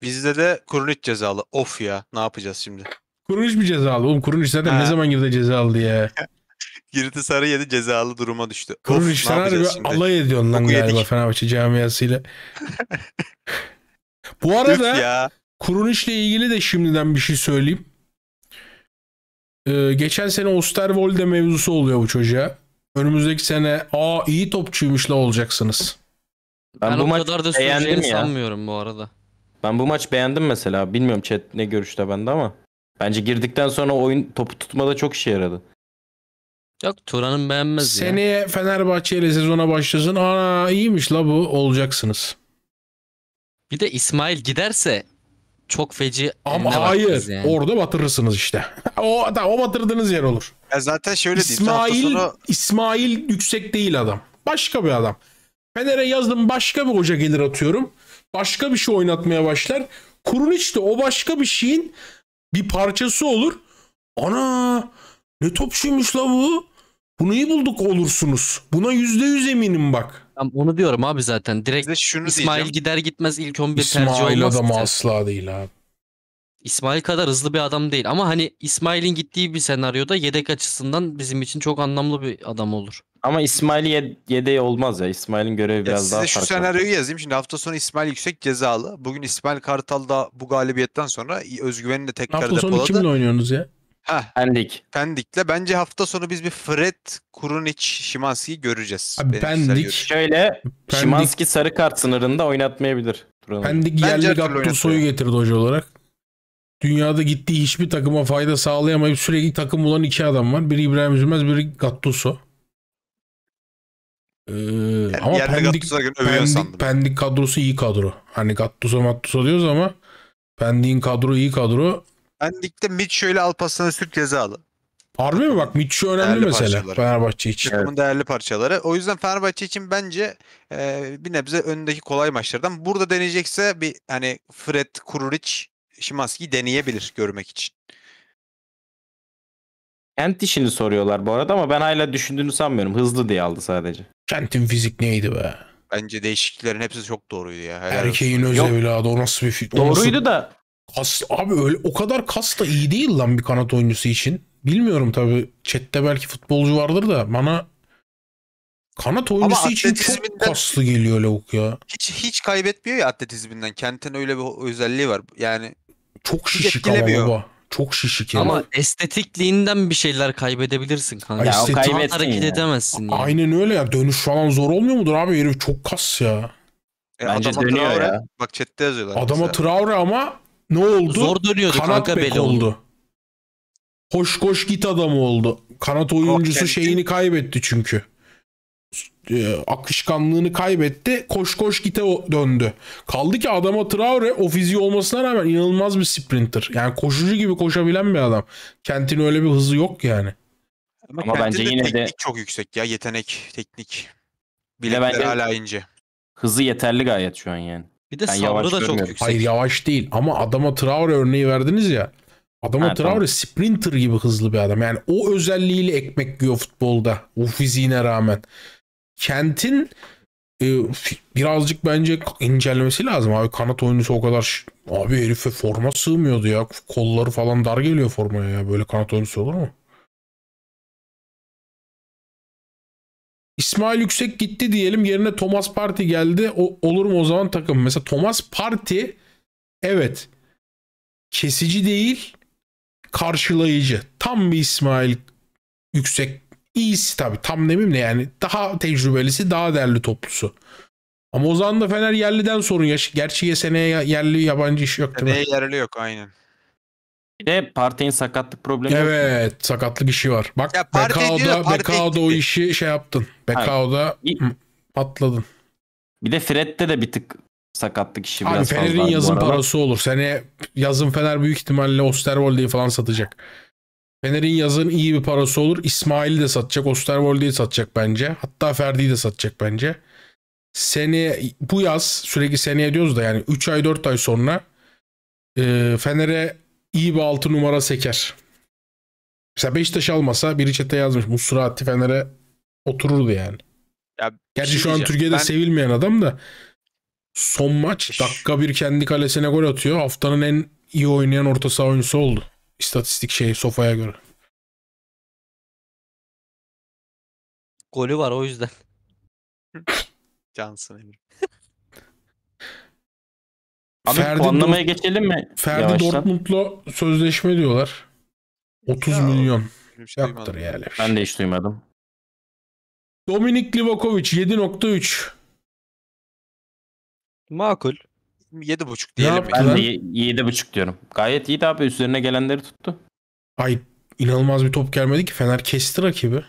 Bizde de Kurunic cezalı. Of ya ne yapacağız şimdi? Kurunic mi cezalı? Oğlum Kurunic zaten ha. ne zaman girdi cezalı ya. Girdi sarı yedi cezalı duruma düştü. Kurunic sen harbi alay ediyorsun lan Oku galiba yedik. Fenerbahçe camiasıyla. Bu arada Kurunic'le ilgili de şimdiden bir şey söyleyeyim. Ee, geçen sene Osterwolde mevzusu oluyor bu çocuğa. Önümüzdeki sene aa iyi topçuymuş la olacaksınız. Ben, ben bu o kadar da beğendim sanmıyorum bu arada. Ben bu maç beğendim mesela. Bilmiyorum chat ne görüşte bende ama. Bence girdikten sonra oyun topu tutmada çok işe yaradı. Yok Turan'ın beğenmez ya. Seneye Fenerbahçe ile sezona başlasın. Ana iyiymiş la bu olacaksınız. Bir de İsmail giderse çok feci Ama hayır yani. orada batırırsınız işte. o da o batırdığınız yer olur. Ya zaten şöyle İsmail diyeyim. sen hafta İsmail yüksek değil adam. Başka bir adam. Fener'e yazdım başka bir hoca gelir atıyorum başka bir şey oynatmaya başlar. Kurunic de o başka bir şeyin bir parçası olur. Ana ne topçuymuş la bu. Bunu iyi bulduk olursunuz. Buna yüzde yüz eminim bak. onu diyorum abi zaten. Direkt şunu İsmail diyeceğim. gider gitmez ilk 11 İsmail tercih olmaz. İsmail adam asla değil abi. İsmail kadar hızlı bir adam değil ama hani İsmail'in gittiği bir senaryoda yedek açısından bizim için çok anlamlı bir adam olur. Ama İsmail ye- yedeği olmaz ya. İsmail'in görevi ya biraz daha farklı. Size şu senaryoyu yazayım. Şimdi hafta sonu İsmail Yüksek cezalı. Bugün İsmail Kartal da bu galibiyetten sonra özgüvenini de tekrar hafta depoladı. Hafta sonu kimle oynuyorsunuz ya? Heh. Pendik. Pendik'le. Bence hafta sonu biz bir Fred, Kurunic, Şimanski'yi göreceğiz. Abi Pendik. Şöyle Pendik. Şimanski sarı kart sınırında oynatmayabilir. Duralım. Pendik yerli Gattusoyu getirdi hoca olarak. Dünyada gittiği hiçbir takıma fayda sağlayamayıp sürekli takım olan iki adam var. Biri İbrahim Üzülmez, biri Gattuso. Ee, yani ama Pendik, Pendik, Pendik kadrosu iyi kadro. Hani Gattuso Mattuso diyoruz ama Pendik'in kadro iyi kadro. Pendik'te Mitch öyle Alparslan'a Sürk cezalı. Harbi mi? Bak Mitch'i önemli değerli mesela parçaları. Fenerbahçe için. Takımın evet. değerli parçaları. O yüzden Fenerbahçe için bence e, bir nebze önündeki kolay maçlardan. Burada deneyecekse bir hani Fred, Kururic, Şimanski deneyebilir görmek için. Kent işini soruyorlar bu arada ama ben hala düşündüğünü sanmıyorum. Hızlı diye aldı sadece. Kentin fizik neydi be? Bence değişikliklerin hepsi çok doğruydu ya. Helal Erkeğin olsun. öz Yok. evladı o nasıl bir fit? o nasıl- Doğruydu da Kas, abi öyle o kadar kas da iyi değil lan bir kanat oyuncusu için. Bilmiyorum tabi chatte belki futbolcu vardır da bana kanat oyuncusu için çok kaslı geliyor lavuk ya. Hiç hiç kaybetmiyor ya atletizminden. Kentin öyle bir özelliği var. Yani Çok şişik ama baba. Çok şişik herif. Ama estetikliğinden bir şeyler kaybedebilirsin kanka. Ya, o Estetik- hareket ya. edemezsin yani. Aynen öyle ya. Dönüş falan zor olmuyor mudur abi? Herif çok kas ya. E, Bence adama dönüyor Traore- ya. Bak chatte yazıyorlar. Adama Traore ama ne oldu? Zor dönüyordu Kanat kanka belli oldu. oldu. Hoş koş git adamı oldu. Kanat oyuncusu Korkak. şeyini kaybetti çünkü. E, akışkanlığını kaybetti. Koş koş gite döndü. Kaldı ki adama Traore o fiziği olmasına rağmen inanılmaz bir sprinter. Yani koşucu gibi koşabilen bir adam. Kent'in öyle bir hızı yok yani. Ama, Ama bence yine teknik de çok yüksek ya yetenek, teknik. Bile bence... hala ince. Hızı yeterli gayet şu an yani. Bir de ben sabrı da çok yüksek. Hayır yavaş değil ama adama Traore örneği verdiniz ya. Adama ha, Traore tamam. sprinter gibi hızlı bir adam. Yani o özelliğiyle ekmek yiyor futbolda. O fiziğine rağmen. Kent'in e, birazcık bence incelemesi lazım abi. Kanat oyuncusu o kadar abi herife forma sığmıyordu ya. Kolları falan dar geliyor formaya ya. Böyle kanat oyuncusu olur mu? İsmail Yüksek gitti diyelim yerine Thomas Parti geldi. O, olur mu o zaman takım? Mesela Thomas Parti evet kesici değil karşılayıcı. Tam bir İsmail Yüksek iyisi tabii. Tam demeyeyim de yani daha tecrübelisi, daha değerli toplusu. Ama o zaman da Fener yerliden sorun yaş. Gerçi seneye yerli yabancı iş yok değil mi? yerli yok aynen. Bir de Partey'in sakatlık problemi Evet yok. sakatlık işi var. Bak ya, Bekao'da, Bekao'da o işi şey yaptın. Bekao'da patladın. Bir de Fred'de de bir tık sakatlık işi Abi biraz Fener'in yazın parası olur. seni yazın Fener büyük ihtimalle Osterwolde'yi falan satacak. Fener'in yazın iyi bir parası olur. İsmail'i de satacak. Osterwolde'yi satacak bence. Hatta Ferdi'yi de satacak bence. Sene bu yaz sürekli seneye diyoruz da yani 3 ay 4 ay sonra e, Fener'e iyi bir 6 numara seker. Mesela Beşiktaş almasa biri çete yazmış. Musrati Fener'e otururdu yani. Ya, Gerçi şey şu an Türkiye'de ben... sevilmeyen adam da son maç dakika bir kendi kalesine gol atıyor. Haftanın en iyi oynayan orta saha oyuncusu oldu istatistik şey sofaya göre. Golü var o yüzden. Cansın Emre. Abi Ferdi puanlamaya geçelim mi? Ferdi Yavaştan. Dortmund'la sözleşme diyorlar. 30 Ya, milyon. Bir şey Yoktur yani. Ben de hiç duymadım. Dominik Livakovic 7.3. Makul yedi buçuk diyelim. Ben de yedi buçuk diyorum. Gayet iyiydi abi. Üzerine gelenleri tuttu. Ay inanılmaz bir top gelmedi ki. Fener kesti rakibi.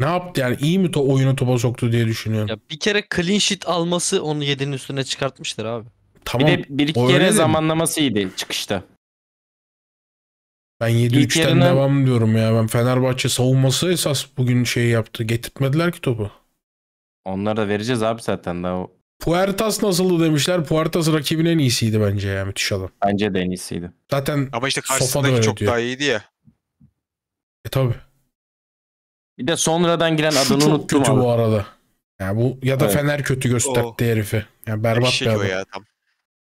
Ne yaptı yani iyi mi to oyunu topa soktu diye düşünüyorum. Ya bir kere clean sheet alması onu yedinin üstüne çıkartmıştır abi. Tamam. Bir de bir iki kere zamanlaması iyiydi çıkışta. Ben 7-3'ten yerine... devam diyorum ya. Ben Fenerbahçe savunması esas bugün şey yaptı. Getirtmediler ki topu. Onlara da vereceğiz abi zaten daha Puertas nasıldı demişler. Puertas rakibin en iyisiydi bence ya müthiş adam. Bence de en iyisiydi. Zaten Ama işte karşısındaki çok diyor. daha iyiydi ya. E tabi. Bir de sonradan giren Şu adını çok unuttum kötü bu arada. Yani bu ya da evet. Fener kötü gösterdi oh. herifi. Yani berbat bir, şey bir adam. Ya, tam.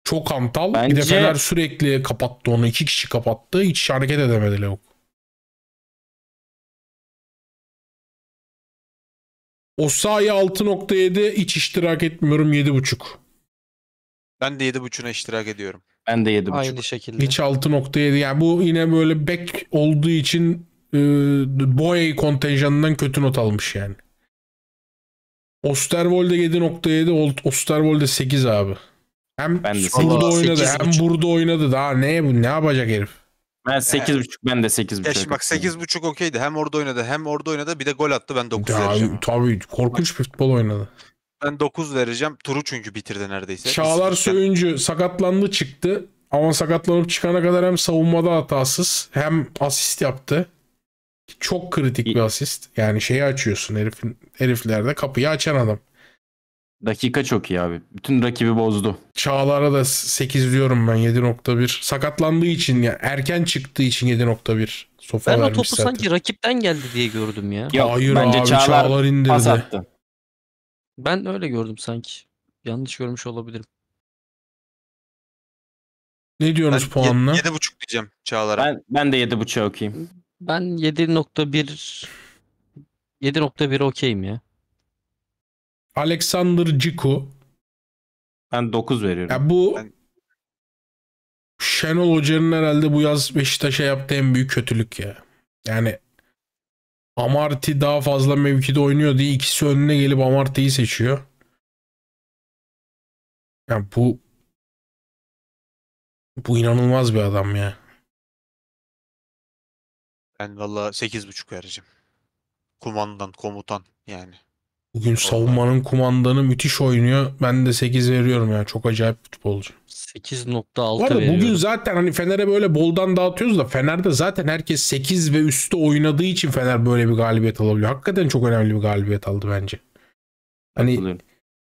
Çok antal. Bence... Bir de Fener sürekli kapattı onu. İki kişi kapattı. Hiç hareket edemedi Leuk. Osayi 6.7 iç iştirak etmiyorum 7.5. Ben de 7.5'una iştirak ediyorum. Ben de 7.5. Aynı şekilde. Hiç 6.7 yani bu yine böyle back olduğu için e, Boye kontenjanından kötü not almış yani. Osterwold'e 7.7 Osterwold'e 8 abi. Hem ben de burada oynadı 8. hem burada oynadı. Daha ne bu ne yapacak herif? Ben 8.5 yani, ben de 8.5. Yaş, bak 8.5 okeydi. Hem orada oynadı hem orada oynadı. Bir de gol attı ben 9 ya, vereceğim. Tabii korkunç bir futbol oynadı. Ben 9 vereceğim. Turu çünkü bitirdi neredeyse. Çağlar Biz, Söyüncü sakatlandı çıktı. Ama sakatlanıp çıkana kadar hem savunmada hatasız hem asist yaptı. Çok kritik bir asist. Yani şeyi açıyorsun herifin heriflerde kapıyı açan adam. Dakika çok iyi abi. Bütün rakibi bozdu. Çağlar'a da 8 diyorum ben 7.1. Sakatlandığı için ya erken çıktığı için 7.1. Sofa ben o topu zaten. sanki rakipten geldi diye gördüm ya. Ya Hayır bence abi Çağlar, Çağlar indirdi. Pas attı. Ben öyle gördüm sanki. Yanlış görmüş olabilirim. Ne diyorsunuz ben puanla? 7.5 diyeceğim Çağlar'a. Ben, ben de 7.5'a okuyayım. Ben 7.1 7.1'e okeyim ya. Alexander Ciku. Ben 9 veriyorum. Ya bu ben... Şenol Hoca'nın herhalde bu yaz Beşiktaş'a yaptığı en büyük kötülük ya. Yani Amarti daha fazla mevkide oynuyor diye ikisi önüne gelip Amarti'yi seçiyor. Yani bu bu inanılmaz bir adam ya. Ben valla 8.5 vereceğim. Kumandan, komutan yani. Bugün şey savunmanın kumandanı müthiş oynuyor. Ben de 8 veriyorum ya. Çok acayip futbolcu. 8.6 veriyorum. Bugün zaten hani Fener'e böyle boldan dağıtıyoruz da Fener'de zaten herkes 8 ve üstte oynadığı için Fener böyle bir galibiyet alabiliyor. Hakikaten çok önemli bir galibiyet aldı bence. Hani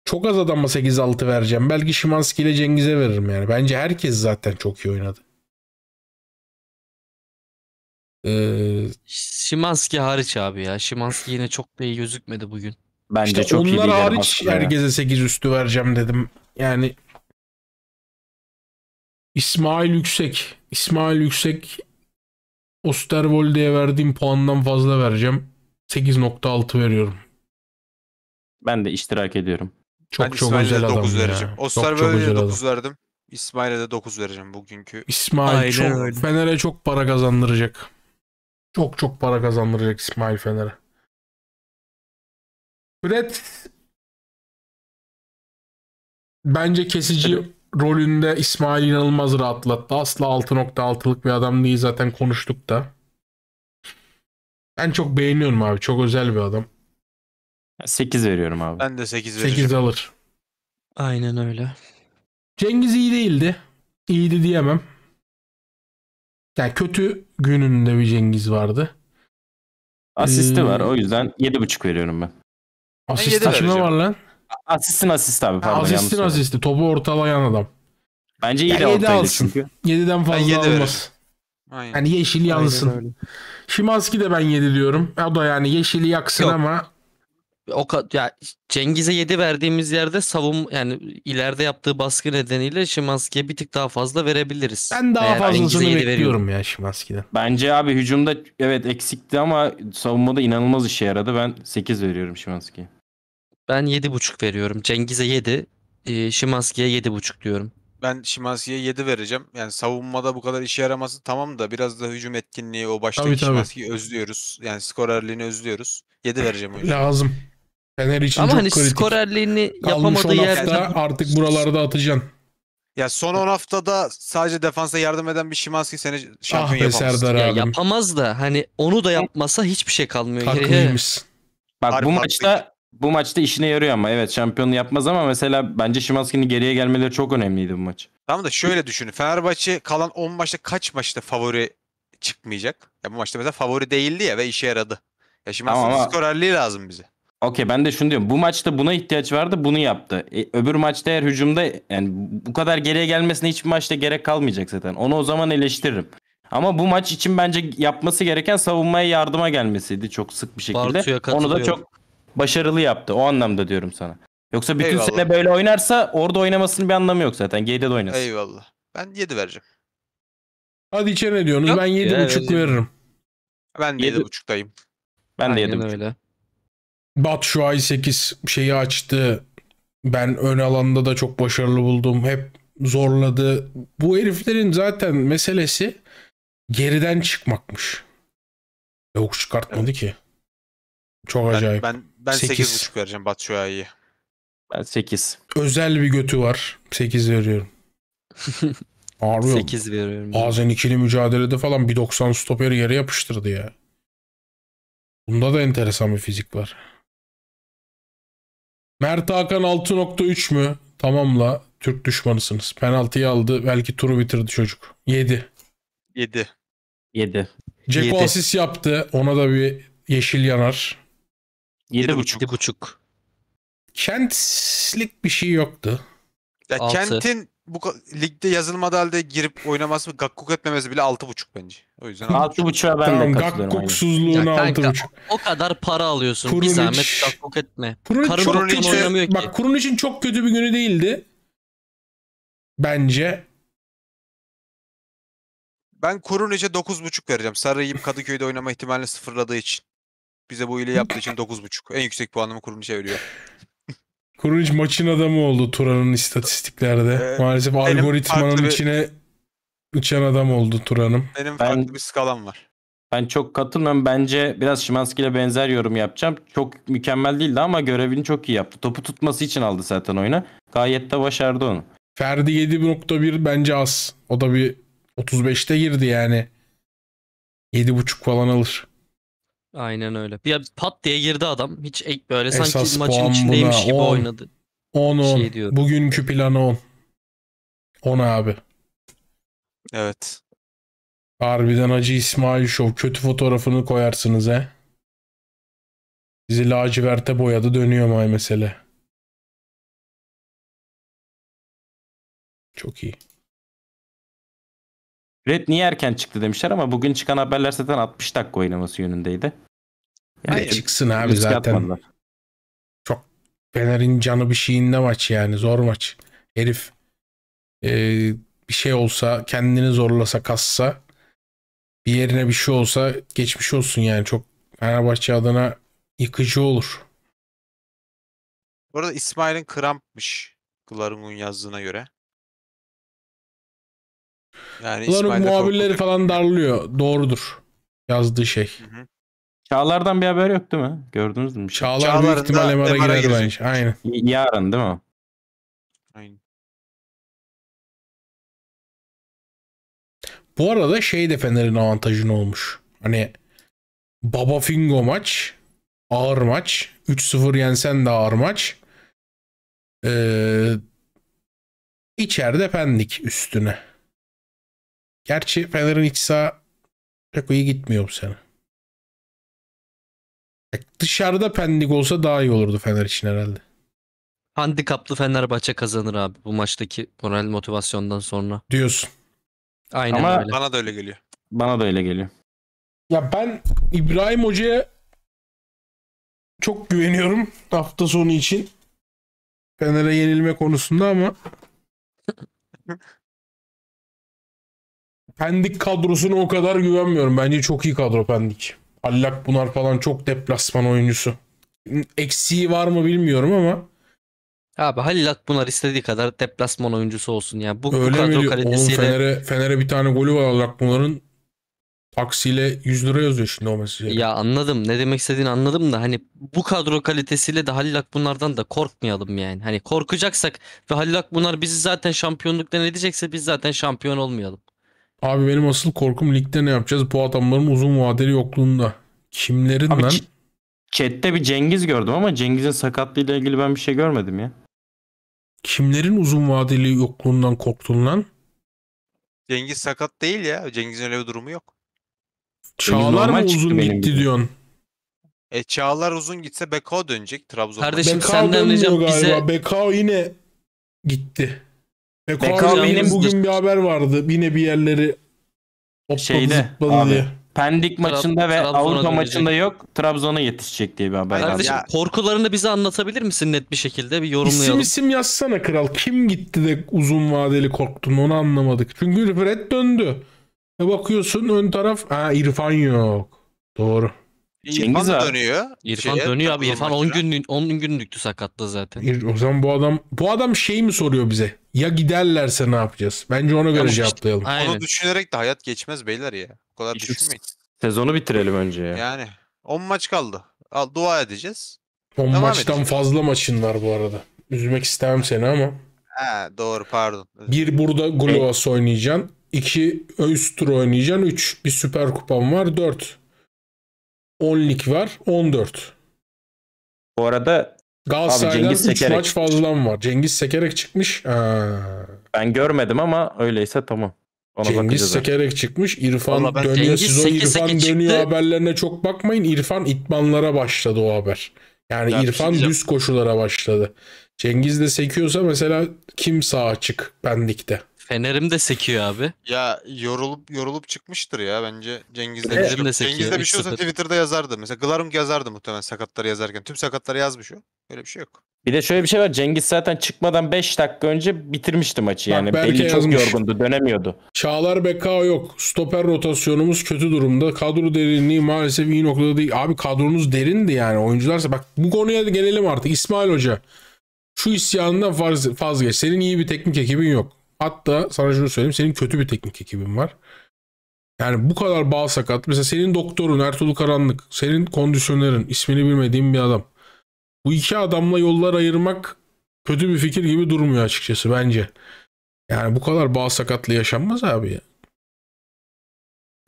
çok az adama 8-6 vereceğim. Belki Şimanski ile Cengiz'e veririm yani. Bence herkes zaten çok iyi oynadı. Ee... Şimanski hariç abi ya. Şimanski yine çok da iyi gözükmedi bugün. Bence işte çok onlar iyi değil. hariç herkese hani 8 üstü vereceğim dedim. Yani İsmail Yüksek. İsmail Yüksek Osterwolde'ye verdiğim puandan fazla vereceğim. 8.6 veriyorum. Ben de iştirak ediyorum. Çok ben çok özel de 9 vereceğim. Osterwolde'ye 9 adam. verdim. İsmail'e de 9 vereceğim bugünkü. İsmail Aynen çok, Fener'e çok para kazandıracak. Çok çok para kazandıracak İsmail Fener'e. Fred bence kesici rolünde İsmail inanılmaz rahatlattı. Asla 6.6'lık bir adam değil zaten konuştuk da. Ben çok beğeniyorum abi. Çok özel bir adam. 8 veriyorum abi. Ben de 8 veriyorum. 8 alır. Aynen öyle. Cengiz iyi değildi. İyiydi diyemem. Yani kötü gününde bir Cengiz vardı. Asisti ee, var o yüzden 7.5 veriyorum ben. Asist kime var lan? Asistin asist abi pardon. Asistin asisti. Topu ortalayan adam. Bence iyi yani de ortaydı çünkü. 7'den fazla yedi almaz. Aynen. Yani yeşil yansın. Şimanski de ben 7 diyorum. O da yani yeşili yaksın Yok. ama o ya Cengiz'e 7 verdiğimiz yerde savun yani ileride yaptığı baskı nedeniyle Şimanski'ye bir tık daha fazla verebiliriz. Ben daha Eğer fazlasını bekliyorum veriyorum. ya Şimanski'den. Bence abi hücumda evet eksikti ama savunmada inanılmaz işe yaradı. Ben 8 veriyorum Şimanski'ye. Ben 7.5 veriyorum. Cengiz'e 7, e, Şimanski'ye 7.5 diyorum. Ben Şimanski'ye 7 vereceğim. Yani savunmada bu kadar işe yaraması tamam da biraz da hücum etkinliği o baştaki tabii, tabii. Şimanski'yi özlüyoruz. Yani skorerliğini özlüyoruz. 7 vereceğim o yüzden. Lazım. Fener için Ama çok hani kritik. skorerliğini yapamadığı yerde artık buralarda atacaksın. Ya son 10 haftada sadece defansa yardım eden bir Şimanski seni şampiyon ah yapamaz. Serdar ya, yapamaz da hani onu da yapmasa hiçbir şey kalmıyor. Haklıymış. Bak Harbi bu maçta bu maçta işine yarıyor ama evet şampiyonu yapmaz ama mesela bence Şimanski'nin geriye gelmeleri çok önemliydi bu maç. Tamam da şöyle düşünün. Fenerbahçe kalan 10 maçta kaç maçta favori çıkmayacak? Ya bu maçta mesela favori değildi ya ve işe yaradı. Ya Şimanski'nin tamam, ama... skorerliği lazım bize. Okey ben de şunu diyorum. Bu maçta buna ihtiyaç vardı bunu yaptı. E, öbür maçta eğer hücumda yani bu kadar geriye gelmesine hiçbir maçta gerek kalmayacak zaten. Onu o zaman eleştiririm. Ama bu maç için bence yapması gereken savunmaya yardıma gelmesiydi çok sık bir şekilde. Onu da çok başarılı yaptı. O anlamda diyorum sana. Yoksa bütün Eyvallah. sene böyle oynarsa orada oynamasının bir anlamı yok zaten. G'de de oynasın. Eyvallah. Ben 7 vereceğim. Hadi içeri ne diyorsunuz? Yok. Ben yedi Ya, buçuk veririm. Ben de Yedi- 7.5'tayım. Ben de Aynen 7.5. öyle. Batu şu ay 8 şeyi açtı. Ben ön alanda da çok başarılı buldum. Hep zorladı. Bu heriflerin zaten meselesi geriden çıkmakmış. Yok çıkartmadı ki. Çok ben, acayip. Ben ben 8.5 vereceğim Batshuayi'ye. Ben 8. Özel bir götü var. 8 veriyorum. Harbi 8 veriyorum. Bazen ikili mücadelede falan 1.90 stoperi yere yapıştırdı ya. Bunda da enteresan bir fizik var. Mert Hakan 6.3 mü? Tamamla. Türk düşmanısınız. Penaltıyı aldı. Belki turu bitirdi çocuk. 7. 7. 7. Ceko asist yaptı. Ona da bir yeşil yanar. Yedi buçuk. 7 buçuk. Kentlik bir şey yoktu. Ya Altı. Kent'in bu ligde yazılmadı halde girip oynaması Gakkuk etmemesi bile altı buçuk bence. O yüzden 6.5'a ben tamam, de katılıyorum. Gakkuksuzluğuna 6.5. O kadar para alıyorsun. Kurun bir zahmet hiç... Gakkuk etme. Kurun, Karın çok kötü, oynamıyor bak, ki. Bak Kurun için çok kötü bir günü değildi. Bence. Ben Kurun için buçuk vereceğim. Sarıyı Kadıköy'de oynama ihtimalini sıfırladığı için. Bize bu iyiliği yaptığı için 9.5. En yüksek puanımı Kuruniç'e veriyor. Kuruniç maçın adamı oldu Turan'ın istatistiklerde. Ee, Maalesef algoritmanın bir... içine uçan adam oldu Turan'ım. Benim farklı ben... bir skalam var. Ben çok katılmıyorum. Bence biraz Şimanski ile benzer yorum yapacağım. Çok mükemmel değildi ama görevini çok iyi yaptı. Topu tutması için aldı zaten oyuna. Gayet de başardı onu. Ferdi 7.1 bence az. O da bir 35'te girdi yani. 7.5 falan alır. Aynen öyle. Bir pat diye girdi adam. Hiç ek böyle Esas sanki maçın içindeymiş buna, gibi 10, oynadı. 10 10. Şey Bugünkü planı 10. 10 abi. Evet. Harbiden Hacı İsmail Show. Kötü fotoğrafını koyarsınız he. Bizi laciverte boyadı dönüyor may mesele. Çok iyi. Red niye erken çıktı demişler ama bugün çıkan haberler zaten 60 dakika oynaması yönündeydi. Yani Hayır, çıksın abi zaten. Atmadılar. Çok Fener'in canı bir şeyinde maç yani zor maç. Herif e, bir şey olsa kendini zorlasa kassa bir yerine bir şey olsa geçmiş olsun yani çok Fenerbahçe adına yıkıcı olur. Bu arada İsmail'in krampmış Glarum'un yazdığına göre. Yani Ulan muhabirleri falan darlıyor. Doğrudur. Yazdığı şey. Hı hı. Çağlar'dan bir haber yok değil mi? Gördünüz mü? Çağlar Çağlar'ın büyük ihtimal MR'a girer bence. Aynen. Yarın değil mi? Aynen. Bu arada şey de Fener'in avantajını olmuş. Hani Baba Fingo maç ağır maç. 3-0 yensen de ağır maç. Ee, içeride Pendik üstüne. Gerçi Fener'in iç saha çok iyi gitmiyor bu sene. Dışarıda Pendik olsa daha iyi olurdu Fener için herhalde. Handikaplı Fenerbahçe kazanır abi bu maçtaki moral motivasyondan sonra. Diyorsun. Aynen Ama öyle. bana da öyle geliyor. Bana da öyle geliyor. Ya ben İbrahim Hoca'ya çok güveniyorum hafta sonu için. Fener'e yenilme konusunda ama Pendik kadrosuna o kadar güvenmiyorum. Bence çok iyi kadro Pendik. Allak Bunar falan çok deplasman oyuncusu. Eksiği var mı bilmiyorum ama. Abi Halil Akbunar istediği kadar deplasman oyuncusu olsun ya. Bu, Öyle kadro mi? kalitesiyle... Oğlum Fener'e, Fener'e bir tane golü var Halil Akbunar'ın. Taksiyle 100 lira yazıyor şimdi o mesajı. Ya anladım. Ne demek istediğini anladım da hani bu kadro kalitesiyle de Halil Akbunar'dan da korkmayalım yani. Hani korkacaksak ve Halil Akbunar bizi zaten şampiyonluk edecekse biz zaten şampiyon olmayalım. Abi benim asıl korkum ligde ne yapacağız? Bu adamların uzun vadeli yokluğunda. Kimlerin Abi, lan? Chat'te bir Cengiz gördüm ama Cengiz'in sakatlığıyla ilgili ben bir şey görmedim ya. Kimlerin uzun vadeli yokluğundan korktun lan? Cengiz sakat değil ya. Cengiz'in öyle bir durumu yok. Çağlar mı uzun gitti gibi. diyorsun? E Çağlar uzun gitse Bekao dönecek Trabzon'a. Kardeşim Bekao senden dönmüyor galiba. Bize... Bekao yine gitti. Beko, benim bugün bir haber vardı. Yine bir yerleri topladı Şeyde, zıpladı abi. diye. Pendik maçında ve Trabzon'a Avrupa dönecek. maçında yok. Trabzon'a yetişecek diye bir haber var. Kardeşim ya. korkularını bize anlatabilir misin net bir şekilde? Bir yorumlayalım. İsim isim yazsana kral. Kim gitti de uzun vadeli korktun onu anlamadık. Çünkü Fred döndü. E bakıyorsun ön taraf. Ha İrfan yok. Doğru. Cengiz İrfan abi. dönüyor. İrfan şeye, dönüyor abi. İrfan 10 gün 10 günlüktü sakatlı zaten. O zaman bu adam bu adam şey mi soruyor bize? Ya giderlerse ne yapacağız? Bence ona göre işte, cevaplayalım. Aynen. Onu düşünerek de hayat geçmez beyler ya. O kadar Hiç düşünmeyin. Sezonu bitirelim önce ya. Yani 10 maç kaldı. Al dua edeceğiz. 10 Devam maçtan edeceğiz. fazla maçın var bu arada. Üzmek istemem seni ama. He doğru pardon. Bir burada Glovas oynayacaksın. 2 Östür oynayacaksın. 3 bir Süper Kupan var. 4. 10'lik var. 14. Bu arada Galatasaray'dan abi Cengiz 3 Sekerek. maç fazlan var. Cengiz Sekerek çıkmış. Aa. Ben görmedim ama öyleyse tamam. Ona Cengiz Sekerek abi. çıkmış. İrfan dönüyor. Cengiz Siz o İrfan seke dönüyor çıktı. haberlerine çok bakmayın. İrfan itmanlara başladı o haber. Yani ya İrfan düz koşulara başladı. Cengiz de sekiyorsa mesela kim sağa çık Pendik'te? Fenerim de sekiyor abi. Ya yorulup yorulup çıkmıştır ya bence Cengiz'de. Fenerim bir şey, de sekiyor, Cengiz'de bir şey olsa 0. Twitter'da yazardı. Mesela Glarung yazardı muhtemelen sakatları yazarken. Tüm sakatları yazmış o. Öyle bir şey yok. Bir de şöyle bir şey var. Cengiz zaten çıkmadan 5 dakika önce bitirmişti maçı yani. Bak, Belli çok yorgundu, dönemiyordu. Çağlar BK yok. Stoper rotasyonumuz kötü durumda. Kadro derinliği maalesef iyi noktada değil. Abi kadronuz derindi yani. Oyuncularsa bak bu konuya gelelim artık. İsmail Hoca. Şu isyanından vazgeç. Senin iyi bir teknik ekibin yok. Hatta sana şunu söyleyeyim. Senin kötü bir teknik ekibin var. Yani bu kadar bağ sakat. Mesela senin doktorun Ertuğrul Karanlık. Senin kondisyonerin. ismini bilmediğim bir adam. Bu iki adamla yollar ayırmak kötü bir fikir gibi durmuyor açıkçası bence. Yani bu kadar bağ sakatlı yaşanmaz abi ya.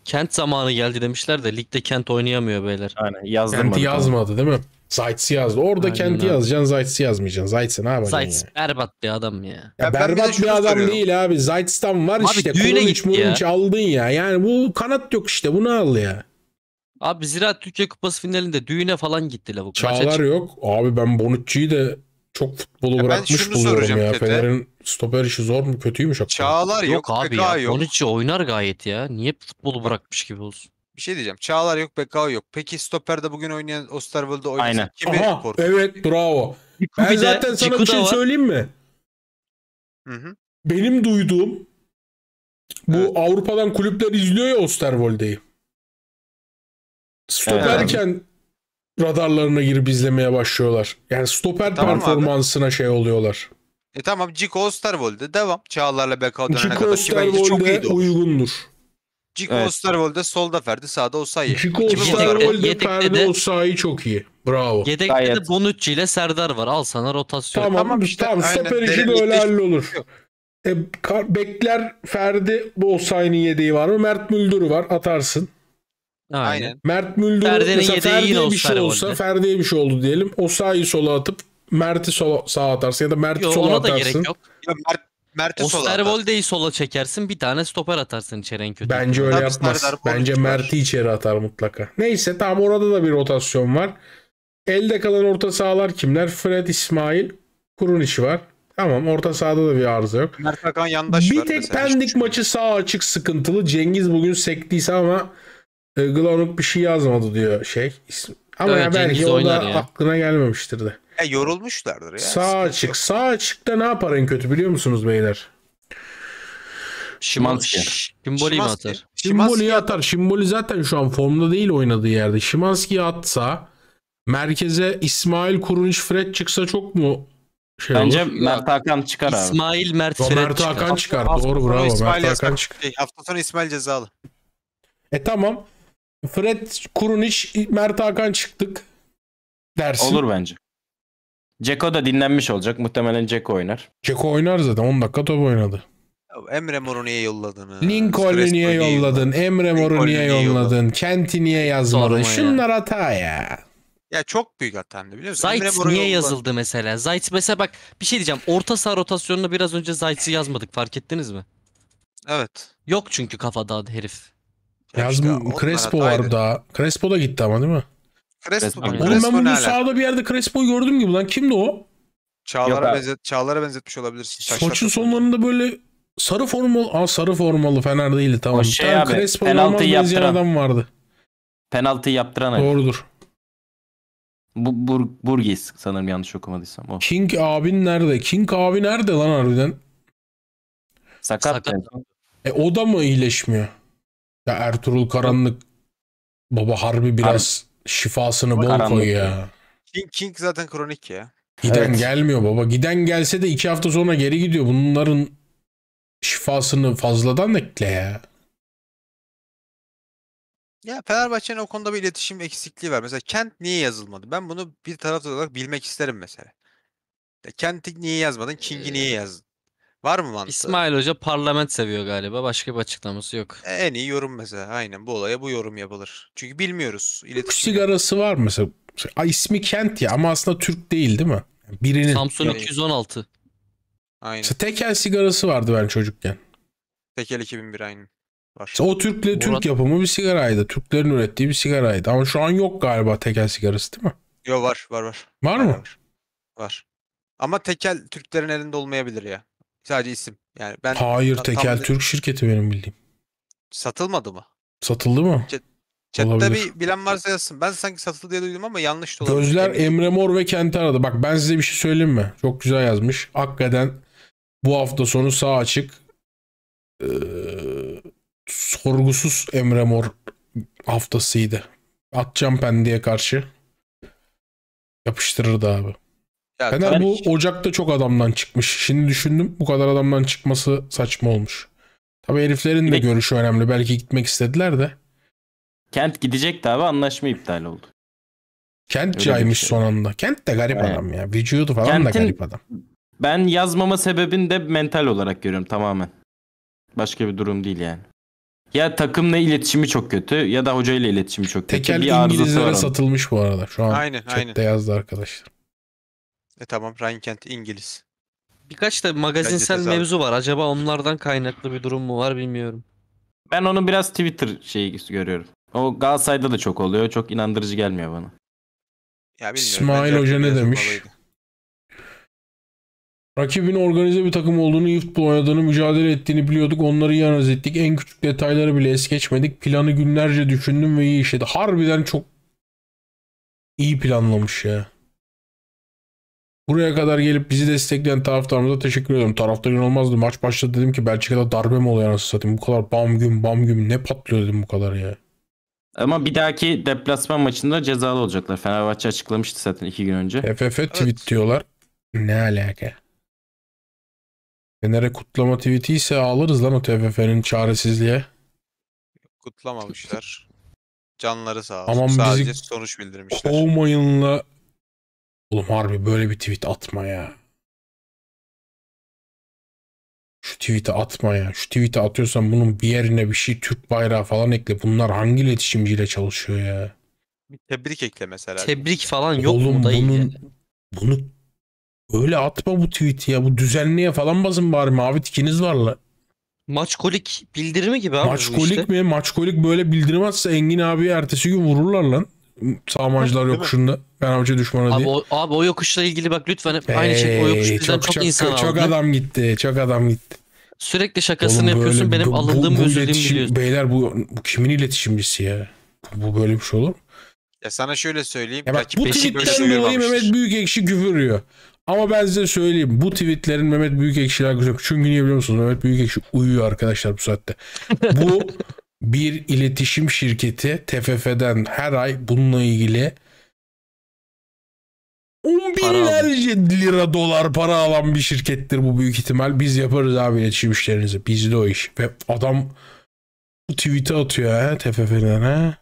Kent zamanı geldi demişler de ligde Kent oynayamıyor beyler. Aynen yazdım. Kent'i yazmadı değil mi? Zayt'si yazdı. Orada Aynen kenti abi. yazacaksın Zayt'si yazmayacaksın. Zayt'si ne yapacaksın Zayt yani? berbat bir adam ya. ya, berbat bir, bir adam değil abi. Zayt'stan var abi, işte. Kulunç mulunç aldın ya. Yani bu kanat yok işte. Bunu al ya. Abi Ziraat Türkiye Kupası finalinde düğüne falan gitti la bu. Çağlar Maça yok. Abi ben Bonucci'yi de çok futbolu ya bırakmış buluyorum ya. Tete. Fener'in stoper işi zor mu? Kötüymüş. Hakikaten. Çağlar yok. Yok abi ya. Yok. Bonucci oynar gayet ya. Niye futbolu bırakmış gibi olsun? Bir şey diyeceğim. Çağlar yok, Bekao yok. Peki stoperde bugün oynayan Osterwold'da oynasın. Aynen. Kimi Aha, Evet bravo. Ciku ben zaten de, sana Ciku bir şey söyleyeyim mi? Hı hı. Benim duyduğum bu evet. Avrupa'dan kulüpler izliyor ya Osterwolde'yi. Stoperken evet. radarlarına girip izlemeye başlıyorlar. Yani stoper e, tamam performansına abi. şey oluyorlar. E tamam Ciko Osterwolde devam. Çağlar'la Bekao dönene Cico kadar. Şey Cico Osterwolde uygundur. Ciko evet. Osterwold'e solda Ferdi, sağda Osayi. Ciko Osterwold'e Ferdi Osayi çok iyi. Bravo. Yedekte Gayet. de Bonucci ile Serdar var. Al sana rotasyon. Tamam, tamam işte. Tamam, Sefer işi de öyle hallolur. E, bekler Ferdi bu Osayi'nin yedeği var mı? Mert Müldür var. Atarsın. Aynen. Mert Müldür'ü mesela Ferdi'ye bir şey olsa Ferdi'ye bir şey oldu diyelim. Osayi sola atıp Mert'i sola, sağa atarsın ya da Mert'i sola atarsın. Ona da gerek yok. Ya Mert Mert'i sola atar. Osterwolde'yi sola çekersin. Bir tane stoper atarsın içeri en kötü. Bence öyle Tabii yapmaz. Bence Boğaziçi var. Mert'i içeri atar mutlaka. Neyse tam orada da bir rotasyon var. Elde kalan orta sahalar kimler? Fred İsmail. Kurun işi var. Tamam orta sahada da bir arıza yok. Mert Hakan yandaş var. tek Pendik maçı sağ açık sıkıntılı. Cengiz bugün sektiyse ama e, Glanuk bir şey yazmadı diyor şey. Ama Evet, ya belki o da aklına gelmemiştir de. Ya yorulmuşlardır ya. Sağ açık. Yok. Sağ açıkta ne yapar en kötü biliyor musunuz beyler? Şimanski. Şimboli'yi mi atar? Şimboli'yi atar. Şimboli zaten şu an formda değil oynadığı yerde. Şimanski atsa merkeze İsmail Kurunç Fred çıksa çok mu şey Bence olur. Mert Hakan çıkar abi. İsmail Mert Fred Mert çıkar. Hakan çıkar. Hafta, Doğru bravo. İsmail Mert Hakan çıkar. Şey, hafta sonu İsmail cezalı. E tamam. Fred Kurunic, Mert Hakan çıktık dersin. Olur bence. Ceko da dinlenmiş olacak. Muhtemelen Ceko oynar. Ceko oynar zaten. 10 dakika top oynadı. Emre Mor'u niye yolladın? Lincoln'u niye yolladın? Emre Mor'u niye yolladın? Kent'i niye yazmadın? Şunlar hata ya. Ya çok büyük hata hatamdı biliyor musun? Zayt niye yazıldı mesela? Zayt mesela bak bir şey diyeceğim. Orta saha rotasyonunda biraz önce Zayt'ı yazmadık fark ettiniz mi? Evet. Yok çünkü kafada herif. Yazm işte Crespo vardı. Crespo da gitti ama değil mi? Crespo. Crespo. ben bugün sağda bir yerde Crespo'yu gördüm gibi lan. Kimdi o? Çağlar'a, benzet, Çağlar'a benzetmiş olabilirsin. Taşlar sonlarında böyle sarı formalı. Aa sarı formalı Fener değildi tamam. O şey tamam, abi, penaltıyı yaptıran adam vardı. Penaltıyı yaptıran abi. Doğrudur. Bu, Bur Burgis sanırım yanlış okumadıysam. O. King abin nerede? King abi nerede lan harbiden? Sakat. Sakat. E o da mı iyileşmiyor? Ya Ertuğrul Karanlık baba harbi biraz Har Şifasını bol koy ya. King, King zaten kronik ya. Giden evet. gelmiyor baba. Giden gelse de iki hafta sonra geri gidiyor. Bunların şifasını fazladan ekle ya. Ya Fenerbahçe'nin o konuda bir iletişim eksikliği var. Mesela Kent niye yazılmadı? Ben bunu bir taraftar olarak bilmek isterim mesela. Kent'i niye yazmadın? King'i ee, niye yazdın? Var mı mantığı? İsmail Hoca parlament seviyor galiba. Başka bir açıklaması yok. E, en iyi yorum mesela. Aynen bu olaya bu yorum yapılır. Çünkü bilmiyoruz. İletişim sigarası var mesela. Ay, ismi Kent ya ama aslında Türk değil değil mi? Birinin. Samsun yani. 216. Aynen. İşte tekel sigarası vardı ben çocukken. Tekel 2001 aynen. Var. İşte o Türkle Murat... Türk yapımı bir sigaraydı. Türklerin ürettiği bir sigaraydı. Ama şu an yok galiba tekel sigarası değil mi? Yok var var var. Var, var mı? Var. var. Ama tekel Türklerin elinde olmayabilir ya. Sadece isim. Yani ben Hayır, Tekel Türk şirketi benim bildiğim. Satılmadı mı? Satıldı mı? Chat, chat'te bir bilen varsa yazsın. Ben sanki satıldı diye duydum ama yanlış da olabilir. Gözler Emre Mor ve Kent aradı. Bak ben size bir şey söyleyeyim mi? Çok güzel yazmış. Hakikaten bu hafta sonu sağ açık. Ee, sorgusuz Emre Mor haftasıydı. Atacağım Pendi'ye karşı. Yapıştırırdı abi. Ya, Fener bu Ocak'ta çok adamdan çıkmış. Şimdi düşündüm bu kadar adamdan çıkması saçma olmuş. Tabii heriflerin de görüşü önemli. Belki gitmek istediler de. Kent gidecekti abi anlaşma iptal oldu. Kent caymış şey. son anda. Kent de garip Aynen. adam ya. Vücudu falan Kent'in, da garip adam. Ben yazmama sebebini de mental olarak görüyorum tamamen. Başka bir durum değil yani. Ya takımla iletişimi çok kötü ya da hocayla iletişimi çok Tekel kötü. Tekel İngilizlere satılmış bu arada. Şu an aynen, chatte yazdı arkadaşlar. E tamam Ryan Kent İngiliz. Birkaç da magazinsel Bence de mevzu var. Acaba onlardan kaynaklı bir durum mu var bilmiyorum. Ben onu biraz Twitter şeyi görüyorum. O Galatasaray'da da çok oluyor. Çok inandırıcı gelmiyor bana. Ya bilmiyorum. İsmail Hoca ne demiş? Olaydı. Rakibin organize bir takım olduğunu, iyi futbol oynadığını, mücadele ettiğini biliyorduk. Onları iyi analiz ettik. En küçük detayları bile es geçmedik. Planı günlerce düşündüm ve iyi işledi. Harbiden çok iyi planlamış ya. Buraya kadar gelip bizi destekleyen taraftarımıza teşekkür ediyorum. Taraftar olmazdı. Maç başladı dedim ki Belçika'da darbe mi oluyor anasını satayım. Bu kadar bam güm bam güm ne patlıyor dedim bu kadar ya. Ama bir dahaki deplasman maçında cezalı olacaklar. Fenerbahçe açıklamıştı zaten iki gün önce. FF tweet diyorlar. Ne alaka? Fener'e kutlama tweeti ise alırız lan o TFF'nin çaresizliğe. Kutlamamışlar. Canları sağ olsun. Aman Sadece bizi sonuç bildirmişler. Kovmayınla Oğlum harbi böyle bir tweet atma ya. Şu tweet'i atma ya. Şu tweet'i atıyorsan bunun bir yerine bir şey Türk bayrağı falan ekle. Bunlar hangi iletişimciyle çalışıyor ya? Bir tebrik ekle mesela. Tebrik falan yok Oğlum, mu dayı? Oğlum bunu öyle atma bu tweet'i ya. Bu düzenliye falan basın bari mavi tikiniz var la. Maçkolik bildirimi gibi abi. Maçkolik işte. mi? Maçkolik böyle bildirim atsa Engin abi ertesi gün vururlar lan. Sağmacılar yok şunda. Mi? Ben avcı düşmanı abi, değil. O, abi o yokuşla ilgili bak lütfen hep aynı şey. O yokuş bizden çok, çok, çok insan aldı. Çok adam gitti. Çok adam gitti. Sürekli şakasını Oğlum yapıyorsun böyle, benim bu, alındığım bu, bu biliyorsun. Beyler bu, bu kimin iletişimcisi ya? Bu, bu böyle bir şey olur Ya sana şöyle söyleyeyim. Ya bak, bu tweetten dolayı Mehmet Büyükekşi küfürüyor. Ama ben size söyleyeyim. Bu tweetlerin Mehmet Büyükekşi'yle alakası yok. Çünkü niye biliyor musunuz? Mehmet Büyükekşi uyuyor arkadaşlar bu saatte. Bu bir iletişim şirketi TFF'den her ay bununla ilgili 10 binlerce lira dolar para alan bir şirkettir bu büyük ihtimal. Biz yaparız abi iletişim işlerinizi. Bizde o iş. Ve adam tweet'e atıyor ha TFF'den ha.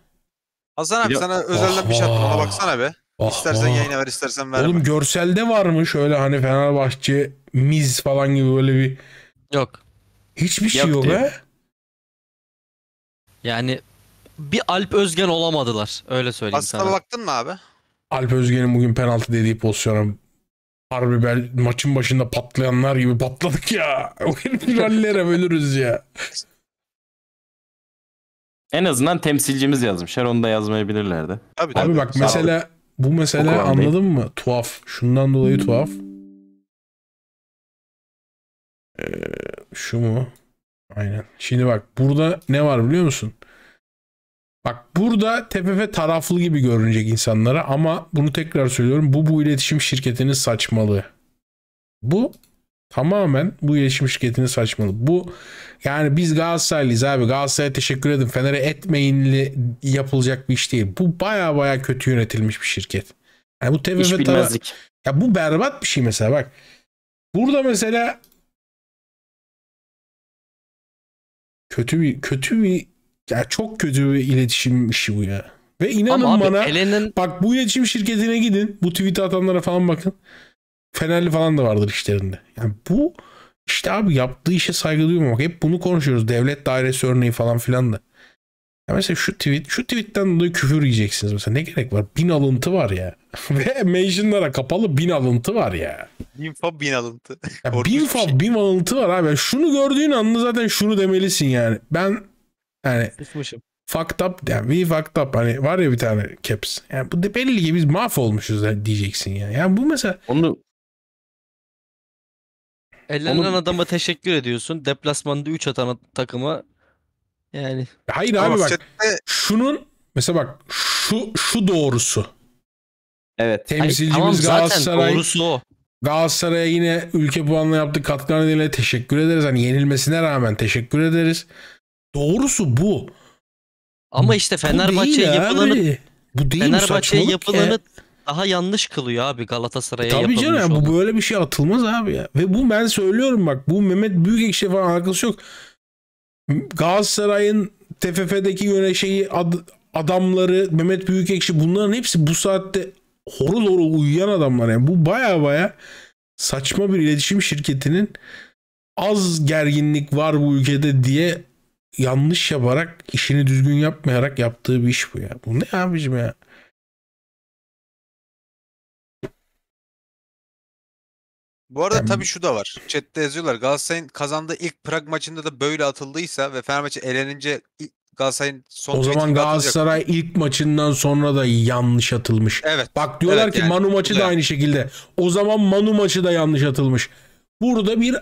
Hasan abi sana özelden bir şey ah, attım ona baksana be. Ah, istersen ah. yayına ver istersen ver. Oğlum görselde var mı şöyle hani Fenerbahçe Miz falan gibi böyle bir. Yok. Hiçbir şey yok, yok Yani bir Alp Özgen olamadılar öyle söyleyeyim Aslına sana. Aslına baktın mı abi? Alp Özge'nin bugün penaltı dediği pozisyona harbi bel, maçın başında patlayanlar gibi patladık ya. Finallere ölürüz ya. En azından temsilcimiz yazmış. Her onu da yazmayabilirlerdi. Tabii, tabii. Abi bak mesela bu mesele anladın mı? Tuhaf. Şundan dolayı tuhaf. Ee, şu mu? Aynen. Şimdi bak burada ne var biliyor musun? Bak burada TFF taraflı gibi görünecek insanlara ama bunu tekrar söylüyorum. Bu bu iletişim şirketinin saçmalığı. Bu tamamen bu iletişim şirketinin saçmalığı. Bu yani biz Galatasaraylıyız abi Galatasaray'a teşekkür edin Fener'e etmeyinli yapılacak bir iş değil. Bu baya baya kötü yönetilmiş bir şirket. Yani bu TFF tarafı. Ya bu berbat bir şey mesela bak. Burada mesela kötü bir kötü bir ya çok kötü bir iletişim işi bu ya. Ve inanın Ama bana Ellen'in... bak bu iletişim şirketine gidin. Bu tweet atanlara falan bakın. Fenerli falan da vardır işlerinde. Yani bu işte abi yaptığı işe saygı duymamak. Hep bunu konuşuyoruz. Devlet dairesi örneği falan filan da. Ya mesela şu tweet, şu tweetten dolayı küfür yiyeceksiniz mesela. Ne gerek var? Bin alıntı var ya. Ve mentionlara kapalı bin alıntı var ya. Bin fab bin alıntı. Ya bin fab şey. bin alıntı var abi. Şunu gördüğün anda zaten şunu demelisin yani. Ben yani Susmuşum. fucked up yani we fucked up hani var ya bir tane caps. Yani bu da belli ki biz mahvolmuşuz yani diyeceksin ya. Yani bu mesela onu Ellenen Onun... adama teşekkür ediyorsun. Deplasmanda 3 atan takıma yani. Hayır abi Ama bak. Şunun mesela bak şu şu doğrusu. Evet. Temsilcimiz Hayır, tamam, Galatasaray. Doğrusu o. Galatasaray'a yine ülke puanla yaptığı katkılar nedeniyle teşekkür ederiz. Hani yenilmesine rağmen teşekkür ederiz. Doğrusu bu. Ama işte Fenerbahçe yapılanı bu değil Fenerbahçe'ye yapılanı e. daha yanlış kılıyor abi Galatasaray'a e Tabii canım yani, bu böyle bir şey atılmaz abi ya. Ve bu ben söylüyorum bak bu Mehmet Büyükekşi falan arkası yok. Galatasaray'ın TFF'deki yöne şeyi ad, adamları Mehmet Büyükekşi bunların hepsi bu saatte horul horul uyuyan adamlar yani. Bu baya baya saçma bir iletişim şirketinin az gerginlik var bu ülkede diye yanlış yaparak işini düzgün yapmayarak yaptığı bir iş bu ya. Bu ne abicim ya? Bu arada yani... tabii şu da var. Chat'te yazıyorlar. Galatasaray'ın kazandığı ilk Prag maçında da böyle atıldıysa ve Fenerbahçe elenince Galatasaray'ın son O zaman Galatasaray atılacak. ilk maçından sonra da yanlış atılmış. Evet. Bak diyorlar evet, ki yani, Manu maçı da aynı şekilde. O zaman Manu maçı da yanlış atılmış. Burada bir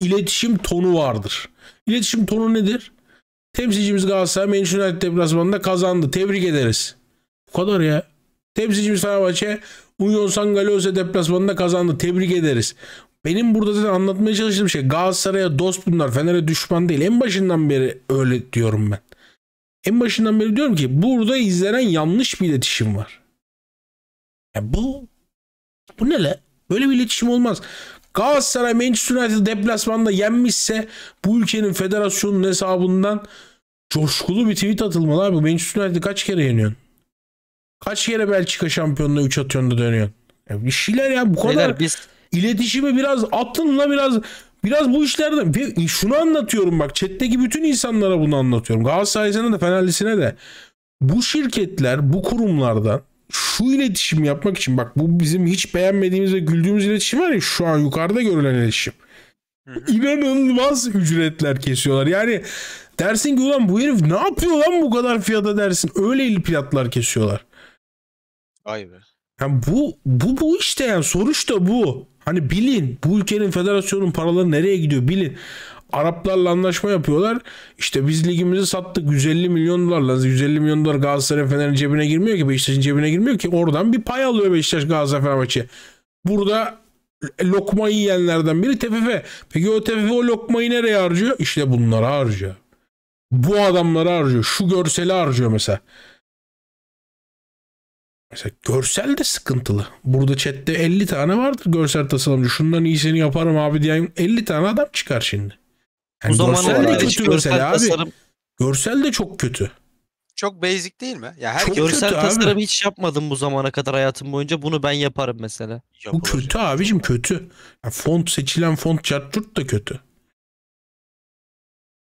iletişim tonu vardır. İletişim tonu nedir? Temsilcimiz Galatasaray Manchester United deplasmanında kazandı. Tebrik ederiz. Bu kadar ya. Temsilcimiz Fenerbahçe Union San Galose deplasmanında kazandı. Tebrik ederiz. Benim burada zaten anlatmaya çalıştığım şey Galatasaray'a dost bunlar. Fener'e düşman değil. En başından beri öyle diyorum ben. En başından beri diyorum ki burada izlenen yanlış bir iletişim var. Ya bu bu ne le? Böyle bir iletişim olmaz. Galatasaray Manchester United deplasmanda yenmişse bu ülkenin federasyonun hesabından coşkulu bir tweet atılmalı abi. Manchester United kaç kere yeniyorsun? Kaç kere Belçika şampiyonluğuna 3 atıyorsun da dönüyorsun? Ya bir şeyler ya bu kadar Beyler, biz... iletişimi biraz attın atınla biraz biraz bu işlerde ve şunu anlatıyorum bak chat'teki bütün insanlara bunu anlatıyorum. Galatasaray'sına da Fenerlisine de bu şirketler bu kurumlardan şu iletişim yapmak için bak bu bizim hiç beğenmediğimiz ve güldüğümüz iletişim var ya şu an yukarıda görülen iletişim. İnanılmaz ücretler kesiyorlar. Yani dersin ki ulan bu herif ne yapıyor lan bu kadar fiyata dersin. Öyle il fiyatlar kesiyorlar. Vay be. Yani bu, bu, bu işte yani soruş da bu. Hani bilin bu ülkenin federasyonun paraları nereye gidiyor bilin. Araplarla anlaşma yapıyorlar. İşte biz ligimizi sattık 150 milyon dolarla. 150 milyon dolar Galatasaray Fener'in cebine girmiyor ki. Beşiktaş'ın cebine girmiyor ki. Oradan bir pay alıyor Beşiktaş Galatasaray Fenerbahçe. Burada lokma yiyenlerden biri TFF. Peki o TFF o lokmayı nereye harcıyor? İşte bunları harcıyor. Bu adamları harcıyor. Şu görseli harcıyor mesela. Mesela görsel de sıkıntılı. Burada chatte 50 tane vardır görsel tasarımcı. Şundan iyisini yaparım abi diyeyim. 50 tane adam çıkar şimdi. Yani Bu görsel de kötü görsel, tasarım... abi. Görsel de çok kötü. Çok basic değil mi? Ya her çok görsel tasarım abi. hiç yapmadım bu zamana kadar hayatım boyunca. Bunu ben yaparım mesela. Yapılır. Bu kötü abicim kötü. Ya font seçilen font çarçurt da kötü.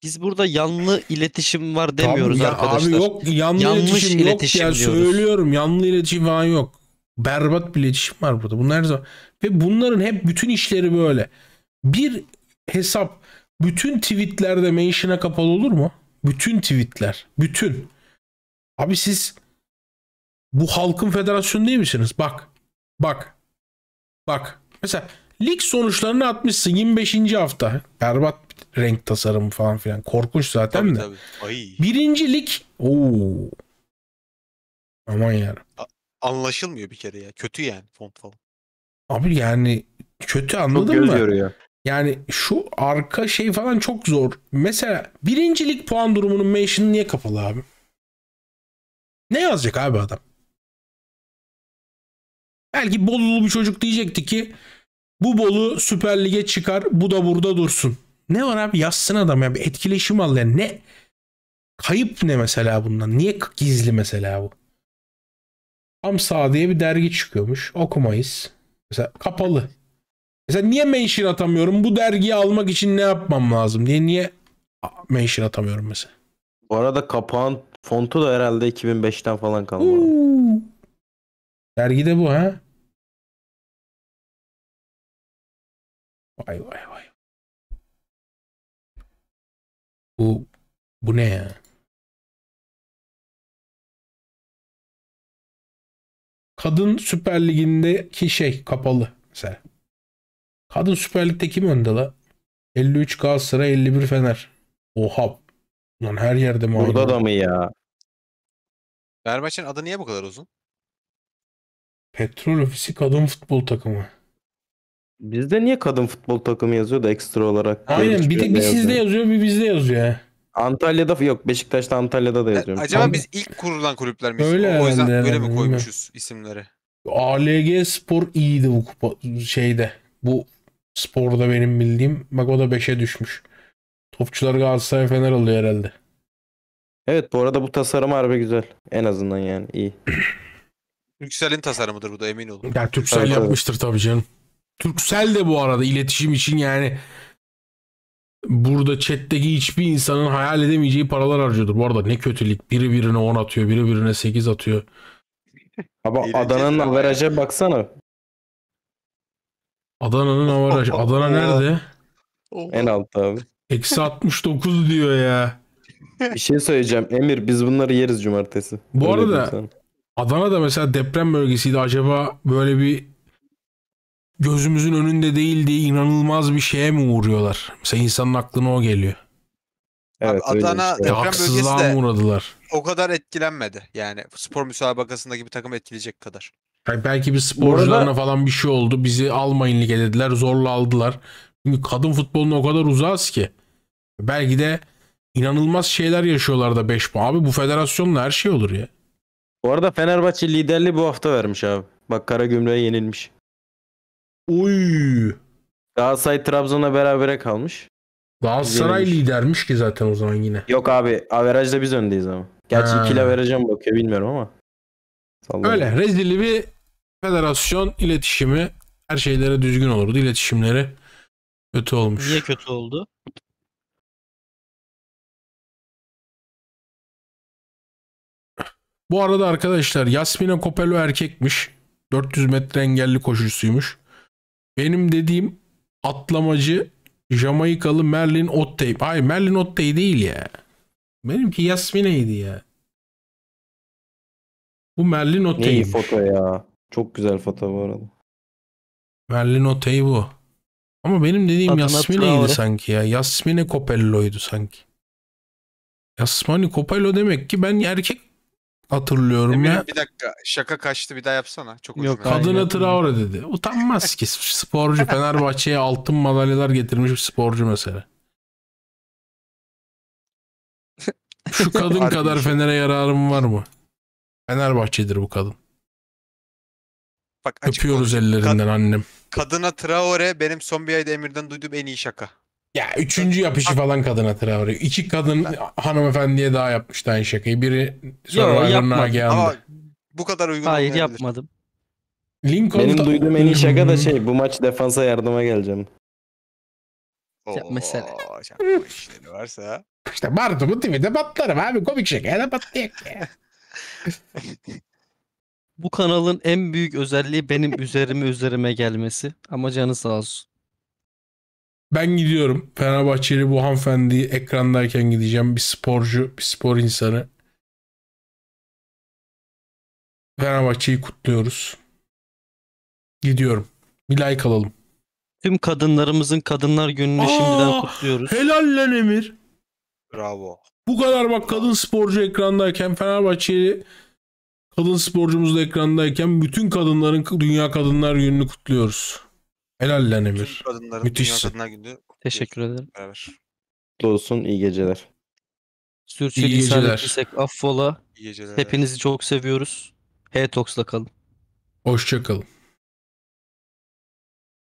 Biz burada yanlı iletişim var demiyoruz Tabii arkadaşlar. Abi yok yanlı Yanlış iletişim, yok iletişim ya diyoruz. söylüyorum yanlı iletişim falan yok. Berbat bir iletişim var burada. Bunlar her zaman. Ve bunların hep bütün işleri böyle. Bir hesap bütün tweetlerde mention'a kapalı olur mu? Bütün tweetler. Bütün. Abi siz bu halkın federasyonu değil misiniz? Bak. Bak. Bak. Mesela lig sonuçlarını atmışsın 25. hafta. Berbat renk tasarımı falan filan. Korkunç zaten tabii, de. Tabii. Ay. Birinci lig. Oo. Aman yani. Anlaşılmıyor bir kere ya. Kötü yani font falan. Abi yani kötü anladın Çok mı? ya. Yani şu arka şey falan çok zor. Mesela birincilik puan durumunun mention'ı niye kapalı abi? Ne yazacak abi adam? Belki Bolulu bir çocuk diyecekti ki bu Bolu Süper Lig'e çıkar bu da burada dursun. Ne var abi yazsın adam ya bir etkileşim al yani ne? Kayıp ne mesela bundan? Niye gizli mesela bu? Amsa diye bir dergi çıkıyormuş. Okumayız. Mesela kapalı. Mesela niye mention atamıyorum? Bu dergiyi almak için ne yapmam lazım Niye niye mention atamıyorum mesela? Bu arada kapağın fontu da herhalde 2005'ten falan kalma. Dergi de bu ha. Vay vay vay. Bu bu ne ya? Kadın Süper Ligi'ndeki şey kapalı mesela. Kadın Süper Lig'de kim önde la? 53 Galatasaray 51 Fener. Oha. Lan her yerde mi? Burada da mı ya? Fenerbahçe'nin adı niye bu kadar uzun? Petrol Ofisi Kadın Futbol Takımı. Bizde niye kadın futbol takımı yazıyor da ekstra olarak? Aynen bir de bir sizde yazıyor bir bizde yazıyor. Antalya'da yok Beşiktaş'ta Antalya'da da e, yazıyor. Acaba Tam... biz ilk kurulan kulüpler miyiz? Öyle o, o yüzden böyle mi koymuşuz isimleri? ALG Spor iyiydi bu kupa şeyde. Bu Spor'da benim bildiğim. Bak o da 5'e düşmüş. Topçular Galatasaray Fener oluyor herhalde. Evet bu arada bu tasarım harbi güzel. En azından yani iyi. Türksel'in tasarımıdır bu da emin olun. Ya Türksel evet, yapmıştır tabii canım. Türksel de bu arada iletişim için yani burada chatteki hiçbir insanın hayal edemeyeceği paralar harcıyordur. Bu arada ne kötülük. Biri birine 10 atıyor, biri birine 8 atıyor. Ama Adana'nın averaja baksana. Adana'nın avaraj. Adana nerede? En altta abi. Eksi 69 diyor ya. Bir şey söyleyeceğim. Emir biz bunları yeriz cumartesi. Bu Öyle arada Adana'da mesela deprem bölgesiydi. Acaba böyle bir gözümüzün önünde değil diye inanılmaz bir şeye mi uğruyorlar? Mesela insanın aklına o geliyor. Evet, Abi Adana işte. deprem bölgesi de uğradılar? o kadar etkilenmedi. Yani spor müsabakasındaki bir takım etkileyecek kadar. Yani belki bir sporcularına arada... falan bir şey oldu. Bizi almayın lige dediler. Zorla aldılar. Çünkü kadın futboluna o kadar uzağız ki. Belki de inanılmaz şeyler yaşıyorlar da 5 puan. Abi bu federasyonla her şey olur ya. Bu arada Fenerbahçe liderliği bu hafta vermiş abi. Bak Kara Karagümrük'e yenilmiş. Uy. Galatasaray Trabzon'a berabere kalmış. Galatasaray yenilmiş. lidermiş ki zaten o zaman yine. Yok abi averajda biz öndeyiz ama. Gerçi ikili averajam bakıyor bilmiyorum ama. Sallam. Öyle rezilli bir federasyon iletişimi her şeylere düzgün olurdu. İletişimleri kötü olmuş. Niye kötü oldu? Bu arada arkadaşlar Yasmina Kopelo erkekmiş. 400 metre engelli koşucusuymuş. Benim dediğim atlamacı Jamaikalı Merlin Ottey. Hayır Merlin Ottey değil ya. Benimki Yasmina'ydı ya. Bu Merlin Ote'yi. Ne iyi foto ya. Çok güzel foto bu arada. Merlin Ote'yi bu. Ama benim dediğim Adına Yasmine'ydi sanki ya. Yasmine Copello'ydu sanki. Yasmani Copello demek ki ben erkek hatırlıyorum Eminim, ya. Bir dakika şaka kaçtı bir daha yapsana. Çok Yok, Kadın Traore dedi. Utanmaz ki sporcu Fenerbahçe'ye altın madalyalar getirmiş bir sporcu mesela. Şu kadın kadar şey. Fener'e yararım var mı? Fenerbahçe'dir bu kadın. Bak Öpüyoruz konuşayım. ellerinden Kad- annem. Kadına Traore benim son bir ayda Emir'den duyduğum en iyi şaka. Ya üçüncü yapışı falan kadına Traore. İki kadın hanımefendiye daha yapmıştı aynı şakayı. Biri Survivor'ın yapmadı. Ama bu kadar uygun Hayır olmayabilir. yapmadım. Lincoln Benim duyduğum en iyi şaka da şey bu maç defansa yardıma geleceğim. mesela. varsa. İşte Bartu bu tweet'e patlarım abi komik şaka da patlayacak ya. Bu kanalın en büyük özelliği benim üzerime üzerime gelmesi. Ama canı sağ olsun. Ben gidiyorum. Fenerbahçeli bu hanımefendi ekrandayken gideceğim. Bir sporcu, bir spor insanı. Fenerbahçe'yi kutluyoruz. Gidiyorum. Bir like alalım. Tüm kadınlarımızın kadınlar gününü Aa, şimdiden kutluyoruz. Helal lan Emir. Bravo. Bu kadar bak kadın sporcu ekrandayken Fenerbahçe'yi kadın sporcumuz da ekrandayken bütün kadınların Dünya Kadınlar Günü'nü kutluyoruz. Helal lan Emir. Müthişsin. Dünya Kadınlar Günü. Teşekkür ederim. Beraber. Olsun iyi geceler. Sürçeli isabetliysek affola. İyi geceler. Hepinizi çok seviyoruz. Hey toxla kalın. Hoşçakalın.